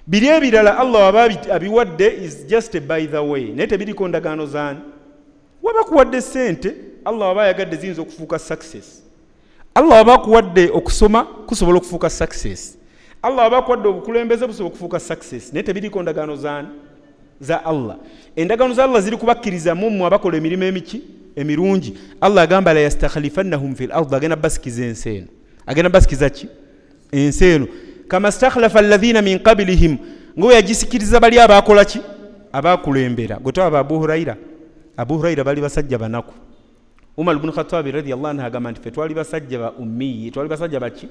biri ebirala allah waba abiwadde is just by the way naye tebiriko ndagaano zaani waba kuwadde sente allah waba ayagadde ziyinza okufuuka success allah waba kuwadde okusoma kusobola okufuuka success allah waba kuwadde obukulembeze busobola okufuuka success naye tebiriko ndagaano zaani za allah endagaano za allah ziri kubakkiriza mummwe abakola emirimu emiki emirungi allah agamba la yastakhlifannahum fi lard agenda basikiza ensi eno agenda basikiza ki ensi eno kama stakhlafa allahina min qabilihim ngaowe yagisikiriza bali abakola ki abakulembera gwetaba ba abuhuraira abuhuraira bali basajja banaku umar bunu khatabi radiallah anhu agamba nti fe twali basajja ba umiyi twali basajja baki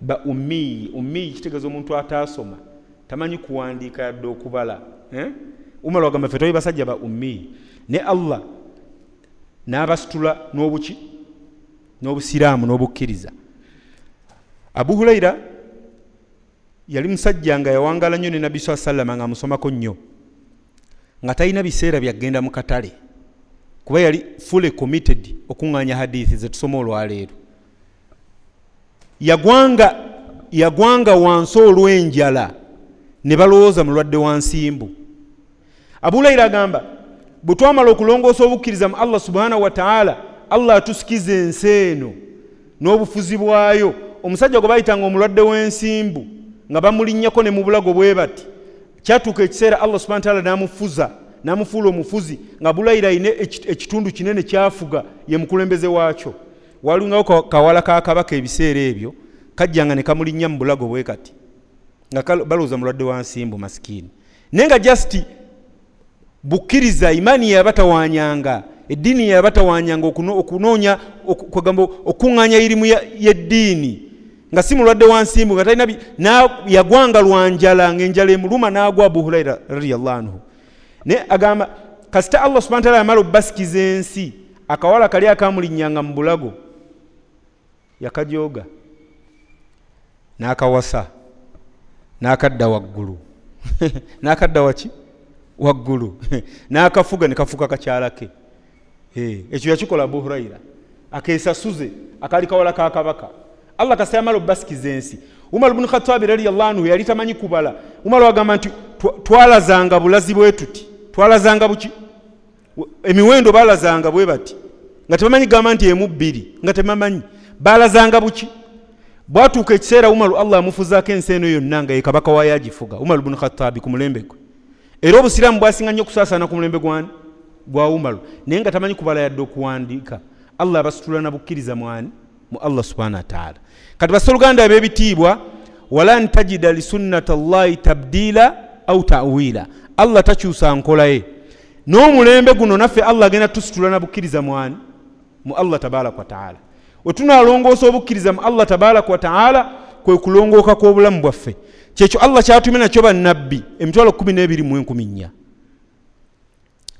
ba umiyi umiyi kitegeeza omuntu ataasoma tamanyi kuwandiika yadde okubala eh? umar agamba fe twali basajja ba umiyi ne allah n'abasitula n'obuki n'obusiraamu n'obukkiriza abu hurayira yali musajja nga yawangala nnyo ne nabbi saa sallama ng'amusomako nnyo nga talina biseera byagenda mu katale kuba yali fule committed okuŋŋaanya hadithi zetusoma olwaleero yagwanga yagwanga wansi olw'enjala ne balowooza mulwadde wa nsimbu abu hurayira agamba bwe twamala okulongoosa obukkiriza mu allah subhanahu wataala allah atusikiza ensi eno n'obufuzi bwayo omusajja gwe bayitanga omulwadde w'ensimbu nga bamulinnyako ne mu bulago bwe bati kyatuuka ekiseera allah subhana taala n'amufuza n'amufuula omufuzi nga bulayira ayine ekitundu kinene kyafuga ye mukulembeze waakyo walingawo kawala ka kabaka ebiseera ebyo kajjanga ne kamulinnya mu bulago bwe kati nga balowooza mulwadde wa nsimbu masikini naye nga justi bukkiriza imaani yabatawanyanga eddiini yabatawanyanga okunoonya kwegamba okuŋŋaanya irimu yeddiini nga si mulwadde wansimbu nga talina yagwanga lwanjala ngaenjala emuluma n'agwa abu hurayira radiallahu anhu naye agamba kasita allah subhana taala yamala obbasikiza ensi akawala kali akamulinnyanga mu bulago yakajooga n'akawasa n'akadda waggulu n'akadda waki waggulu n'akafuga ne kafuuka kakyala ke ekyo yakikola abuhuraira akeesasuze akaali kawala ka kabaka allah kasa yamala obasiki z'ensi umar bunu khatabi radiallah anhu yali tamanyi kubala umar wagamba nti twalazanga bulazi bwe tuti twalazanga buki emiwendo balazanga bwe bati nga tebamanyi gamba nti emu bbiri nga tebamanyi balazanga buki bwatuuka ekiseera umar allah amufuzaako ensi eno yonna nga ye kabaka waayo agifuga umar bunu khatabi ku mulembe gwe era obusiraamu bwasinga nnyo okusaasaana ku mulembe gwani gwa umaru naye nga tamanyi kubala yadde okuwandiika allah abasitula na mwani mu allah subhana wataala kati basoluganda ab'ebitiibwa walan tajida lisunnata llahi tabdiila au tawiila allah takyusa nkolaye ye n'omulembe guno naffe allah agenda tusitula na mwani mu allah tabaraka wataala wetunalongoosa obukkiriza mu allah tabaraka wataala kwe kulongooka kw'obulamu bwaffe kyekyo allah kyatumye nakyo bannabbi emitwalo 12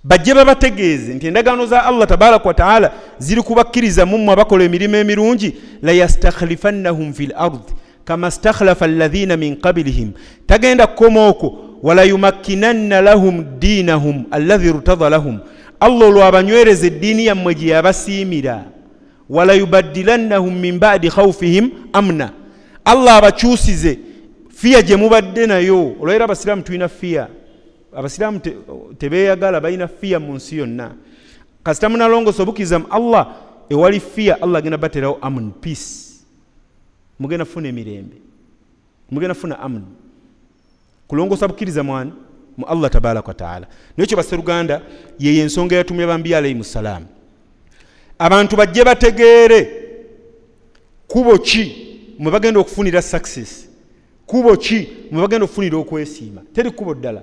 bajje babategeeze nti endagaano za allah tabaraka wataala ziri kubakkiriza mummwe abakola emirimu emirungi layastakhlifannahum fi lardi kama stakhlafa alladhina min qablihim tagenda kukoma okwo walayumakkinanna lahum diinahum alladhi rutadha lahum allah olwabanywereza eddiini yammwe gye yabasiimira walayubaddilannahum min badi khaufihim amna allah abakyusize fiya gyemubadde nayo olwaire abasiraamu tulina fiya abasiraamu tebeyagala balina fiya mu nsi yonna kasita munalongosa obukiriza mu allah ewali fiya allah agenda baterawo amun peace mugenda funa emirembe mugenda funa amun kulongosa bukiriza mwani mu allah tabaraka wataala nayekyo baseruganda yeyo ensonga eyatumya bambiya alaihimu ssalaamu abantu bajje bategeere kubo ki mwe bagenda okufunira sucsess kubo ki mwebagenda okufunira okwesiima teri kubo ddala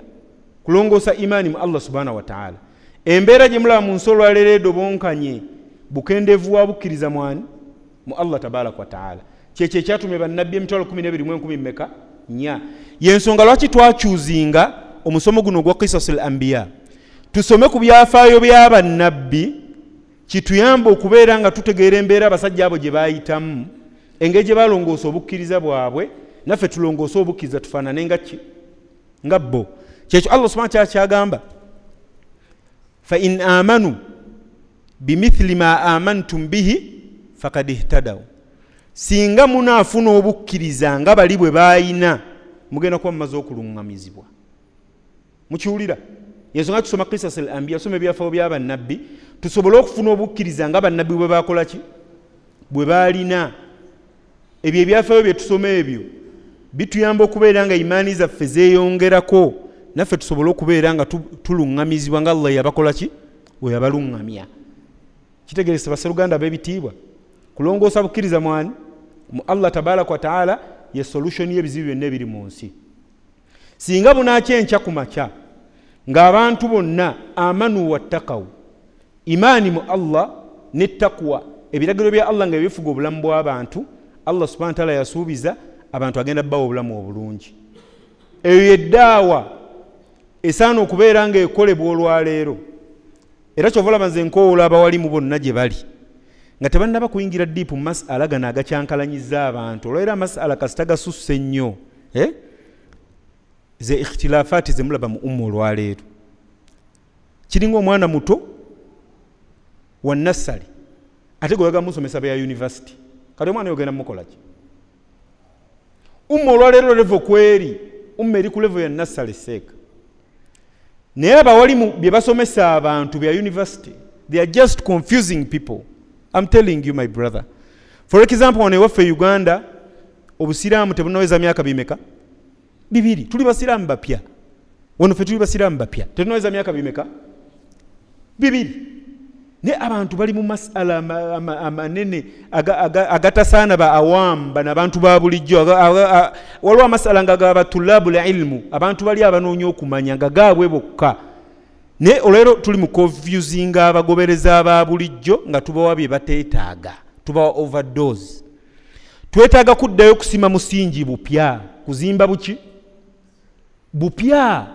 kulongoosa imaani mu allah subhanahu wataala embeera gye mulaba mu nsi olwalero edobonkanye bukendeevu wa bukkiriza mwani mu allah tabaraka wataala kyekyo ekyatumye bannabbi emitwalo 12 mmeka nya yensonga lwaki twakyuzinga omusomo guno gwa kisasi l ambiya tusome ku byafaayo byabannabbi kituyamba okubeera nga tutegeera embeera abasajja abo gye baayitamu engeri gye balongoosa obukkiriza bwabwe naffe tulongoose obukkiriza tufaanane ngaki nga bo kyekyo allah subhana taala kyagamba fain amanu bimithili ma amantum bihi fakad ihtadaw singa munaafuna obukkiriza nga bali bwe baayina mugenda kuba mumaze okuluŋŋamizibwa mukiwulira yensonga tusoma kisas al ambiya tusoma ebyafaabo byabannabbi tusobole okufuna obukkiriza nga bannabbi bwe baakolaki bwe baalina ebyo ebyafaayo bye tusoma ebyo bituyamba okubeera nga imaani zaffe zeyongerako naffe tusobole okubeera nga tuluŋŋamizibwa nga allah yabakolaki weyabaluŋŋamya kitegeresa baseruganda b'ebitiibwa kulongoosa bukkiriza mwani mu allah tabaraka wataala ye solushoni yebizibu byonna ebiri mu nsi singa bunaakyenkya ku makya ng'abantu bonna amanu wattakawu imaani mu allah ne takwa ebiragiro bya allah nga bifuga obulamu bw'abantu allah subhana wataala yasuubiza abantu agenda bawa obulamu obulungi eyo yeddaawa esaana okubeera nga ekolebwa olwaleero era kyovalaba nze nkowola abawalimu bonna gye bali nga tebannaba kuyingira diipu mu masala gano agakyankalanyiza abantu olwaera amasala kasita gasusse nnyo eh? ze ikhtilafaati zemulaba mu umma olwaleero kiringa omwana muto wa nassale ate gwe oyaga musomesa beya yunivasity kati omwana yogenda mukolaki umma olwaleero levo kweri umma eri ku levo ya nasale seeka naye abawalimu bye basomesa abantu bya university they are just confusing people i'm telling you my brother for example wano ewaffe uganda obusiraamu tebunaweza myaka bimeka bibiri tuli basiraamu bapya wano ffe tuli basiraamu bapya tetunaweza myaka bimeka bibiri naye abantu bali mu masala amanene agatasaana ba awamba nabantu ba bulijjo waliwo amasala nga gaba tulabul ilimu abantu bali abanoonya okumanya nga gaabwe bokka naye olwero tuli mu confusing abagobereza ba bulijjo nga tubawa bye bateetaaga tubawa overdose twetaaga kuddayo kusima musingi bupya kuzimba buki bupya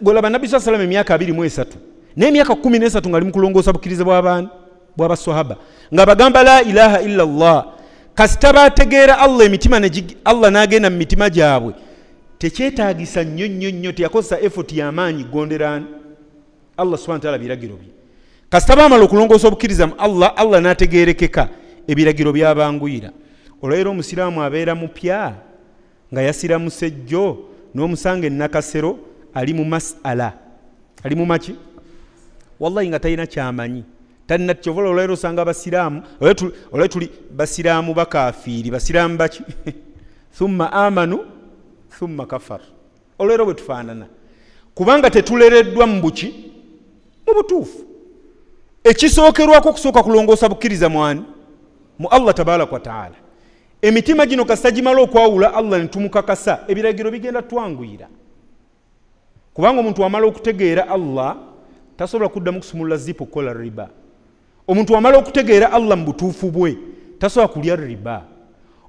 golaba nabbi saw salama emyaka abiri mu esatu n'emyaka kumi nesatu nga ali mukulongoosa bukkiriza bwabaswahaba nga bagamba la ilaha illa llah kasita bategeera allah emitima allah n'agenda mu mitima gyabwe tekyetagisa nnyo nnyo nnyo teyakozesa efoti y'amaanyi gonderani allah subhana taala biragiro bye kasita bamala okulongoosa obukkiriza mu allah allah n'ategeerekeka ebiragiro byabanguyira olwaera omusiraamu abeera mupya nga yasira musejjo n'omusanga enakasero ali mu masala ali mumaki wallahi nga talina kyamanyi talina kyovola olwaire osanga basiraamu olwaire tuli basiraamu bakafiiri basiraamu baki thumma amanu thumma kafaru olwaire bwe tufaanana kubanga tetulereddwa mu buki mu butuufu ekisookerwako okusooka kulongoosa bukkiriza mwani mu allah tabaraka wataala emitima gino kasita gimala okwawula allah netumukakasa ebiragiro bigenda twanguyira kubanga omuntu amala okutegeera allah tasobola kuddamu kusumulula zipo kukola riba omuntu amala okutegeera allah mubutuufu bwe tasobola kulya riba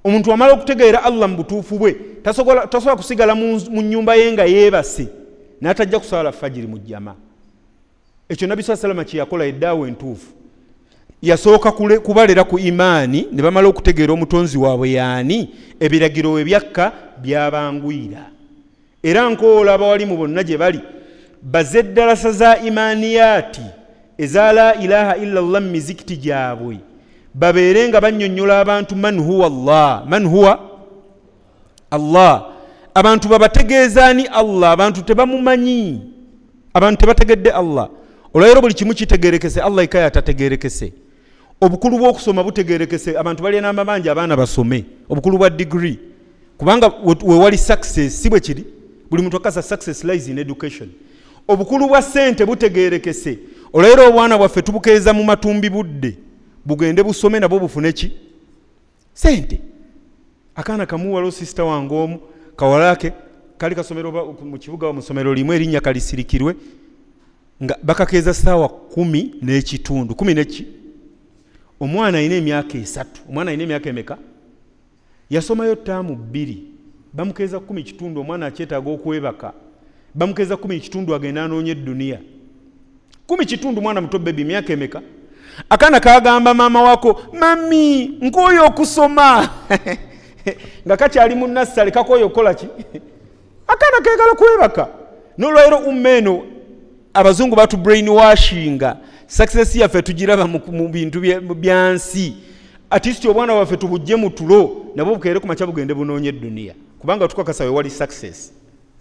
omuntu amala okutegeera allah mubutuufu bwe tasobola kusigala mu nyumba ye nga yeebase natajja kusala fajiri mu jama ekyo nabi saa salama kyeyakola eddaawo entuufu yasooka kubalera ku imaani ne bamala okutegeera omutonzi waabwe yaani ebiragiro we byakka byabangwira era nkoola abawalimu bonna gye bali baze eddalasa za imaniyaati eza la ilaha illa llah mu mizikiti gyabwe babeere nga bannyonnyola abantu man huwa llah man huwa allah abantu babategeezaani allah abantu tebamumanyi abantu tebategedde allah olwaero buli kimu kitegerekese allah ikaya tategerekese obukulu bwokusoma butegerekese abantu balinamba bangi abaana basome obukulu bwa digiri kubanga wewali success si bwe kiri buli muntu akasa success lies in education obukulu bwa ssente butegeerekese olwaero obwana bwaffe tubukeeza mu matumbi budde bugende busome nabwo bufune ki sente akaana kamuwala osista wange omu kawala ke kali kasomero mu kibuga mu ssomero limu erinnya kalisirikirwe nga bakakeeza saawa kumi n'ekitundu kumi neki omwana alina emyaka esatu omwana alina emyaka emeka yasomayo taamu bbiri bamukeeza kumi kitundu omwana akyetaaga okwebaka bamukeza kumi kitundu agenda anoonya eduniya kumi kitundu mwana muto bebi myaka emeka akaana kagamba maama wako mami nkoye okusoma nga kakyali munasale kakoye okukolaki akaana kegala kwebaka nolwaero umma eno abazungu batu brain washinga sukcessi yaffe tugiraba mu bintu byansi atisiti obwana bwaffe tubujje mu tulo nabwo bukeereku maca bugende bunoonya eduniya kubanga tukakasa wewali success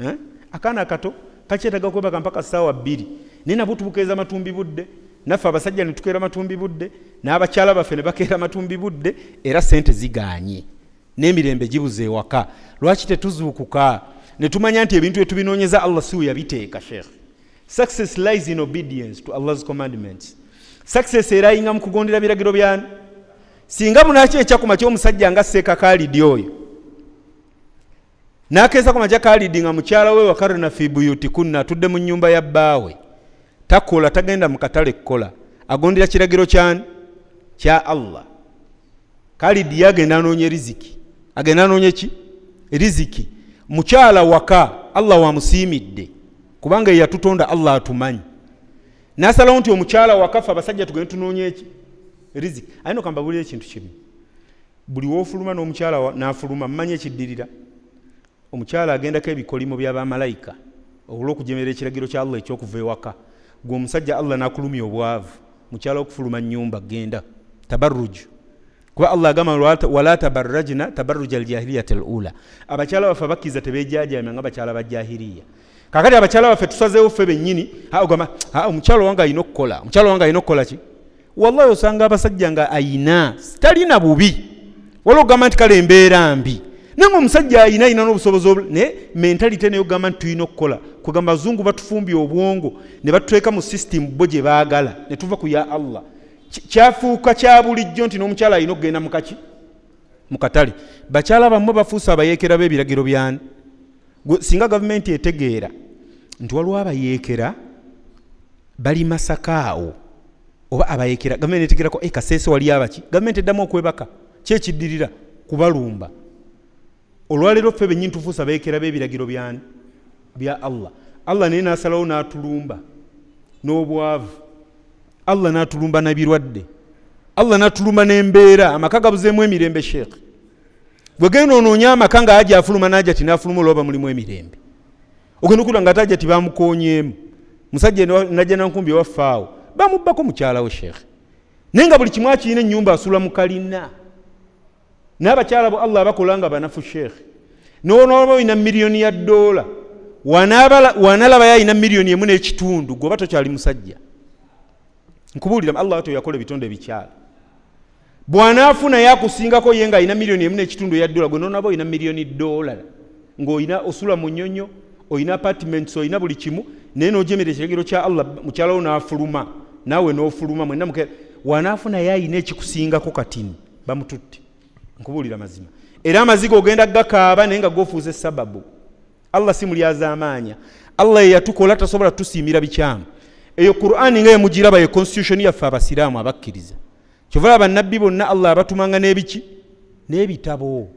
eh? akana akato kakyetaaga kwebaka mpaka saawa bbiri naye nabo tubukeeza amatumbi budde naffe abasajja nitukera matumbi budde n'abakyala baffe ne bakeera matumbi budde era sente zigaanye n'emirembe gibuza ewaka lwaki tetuzuukuka ne tumanya nti ebintu etubinoonyeza allah siwu yabiteeka sheikh success lies in obedience to allah's commandments success erayinga mu kugondera biragiro byani singa munakyekya ku makya omusajja nga seekakaalidde oyo nakeesa ku maja kalidi nga mukyala we wakarna fi buyuti kunna atudde mu nyumba ya bbaawe takola tagenda mu katale kukola agondera kiragiro kyani kya allah kalidi yagenda anoonya eriziki agenda anoonya ki eriziki mukyala waka allah wamusiimidde kubanga eyatutonda allah atumanyi nasalawo nti omukyala wakafa abasajja tugende tunoonya eki eriziki ayina okambabulira ekintu kimu buli woofuluma n'omukyala nafuluma mumanyi ekiddirira omukyala agendako ebikolimo byabamalayika olwokujemera ekiragiro kya allah ekyokuva ewaka gwe omusajja allah nakulumya obwavu mukyala okufuluma nyumba genda tabaruj kuba allah agamba wala tabarajna tabaruja ljahiriyat lula abakyala baffe bakkiriza tebejajamya nga bakyala bajahiriya kakati abakyala baffe tusazewo ffe bennyini ogamba omukyala wange ayina okukola omukyala wange ayina okukolaki wallahi osanga abasajja nga ayina talina bubi wala okugamba nti kale embeera mbi nange omusajja ayina ayina n'obusobozi obul naye mentality naye okugamba nti tulina okukola kugamba zungu batufumbye obwongo ne batuteeka mu system bo gye baagala ne tuva ku ya allah kyafuuka kya bulijjo nti n'omukyala ayina okugenda mukaki mu katale bakyala bamwe bafuusa abayeekera b'ebiragiro byani singa gavumenti etegeera nti waliwo abayeekera bali masaka awo oba abayeekera gavumenti etegeerako e kaseese waliyo abaki gavumenti eddamu okwebaka kyekiddirira kubalumba olwaleero ffe benyini tufuusa beekeraba ebiragiro byani bya allah allah naye nasalawo natulumba n'obwavu allah natulumba nabirwadde allah natulumba nembeera amaka gabuzeemu emirembe sheekh bwegenda ononye amaka ngaaja afuluma najati nafuluma olwoba mulimu emirembe ogenda okuwura nga tajati bamukonyeemu musajja najja nankumbi ewaffe awo bamubbako mukyalawo sheekh naye nga buli kimu akirina enyumba asula mukalina n'abakyala bo allah abakolanga banafu sheekh nonoba oyina miliyoni ya doola wanalaba yayina miliyoni emu n'ekitundu gweoba tokyali musajja nkubuulira allah wati yakola ebitonde ebikyala bwanaafuna yakusingako ye nga ayina miliyoni emu n'ekitundu eya doola gwe nonaba oyina miliyoni doola ngaoyina osula mu nyonyo oyina apartiments oyina buli kimu naye nogemera ekiragiro kya allah mukyalawo n'afuluma naawe n'ofuluma mwenna mukera wanaafuna yayina ekikusingako katini bamututte nkubuulira mazima era amazigo ogenda gakaaba naye nga gofuuza esababu allah si mulyazaamaanya allah yeyatukola tasobola tusiimira bikyamu eyo qurani nga yemugiraba ye constitution yaffe abasiraamu abakkiriza kyovala bannabbi bonna allah abatumanga n'ebiki n'ebitabo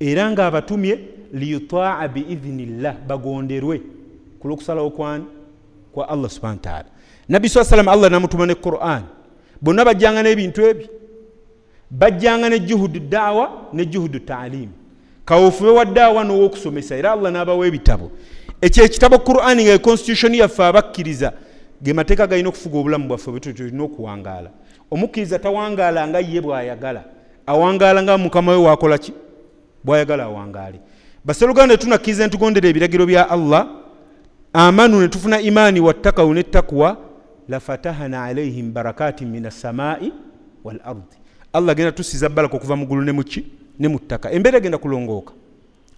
era ngaabatumye liutaa biidhinillah bagonderwe kulwokusalawo kwani kwa allah subhana wataala nabbi saa salama allah namutuma ne quran bonna bajjanga n'ebintu ebyo bajjanga ne juhudu daawa ne juhudu taalimu kaweefube wa daawa n'owokusomesa era allah n'abawa ebitabo ekyo ekitabo qurani nga econstitution yaffe abakkiriza ge mateeka galina okufuga obulamu bwaffe bwetulina okuwangaala omukkiriza tawangaala nga ye bwayagala awangaala nga mukama we wakola ki bwayagala awangaale baseluganda tetunakkiriza ne tugondera ebiragiro bya allah amanu ne tufuna imaani wattakawu ne takwa lafatahana alaihim barakatin min assamaai wal ardi allah agenda tusiza balaka okuva muggulu nemuki ne mu ttaka embeera agenda kulongooka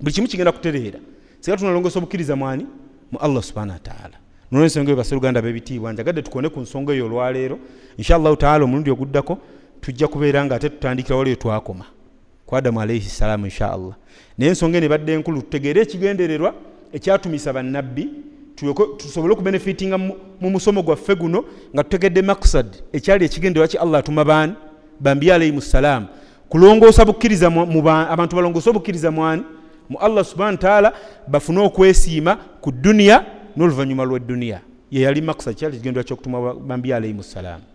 buli kimu kigenda kutereera singa tunalongoosa obukkiriza mwani mu allah subhana wataala nolwensonga eyo baseruganda bebitiibwa njagadde tukone ku nsonga eyo olwaleero inshallahu taala omulundi oguddako tujja kubeera nga ate tutandikira waliyo twakoma ku adamu alaihi salaamu inshaallah naye ensonga eno ebadde enkulu tutegeere ekigendererwa ekyatumisa bannabbi tusobole okubenefitinga mu musomo gwaffe guno nga tutegedde makusad ekyali ekigendererwa ki allah atuma baani bambiya alaihimu salaamu kulongosa bukkiriza abantu balongose obukkiriza mwani mu allah subhana wataala bafune okwesiima ku duniya n'oluvannyuma lw'edduniya yeyali makusa kyali kigendwa kyokutumwa bambiya alaihimu salaamu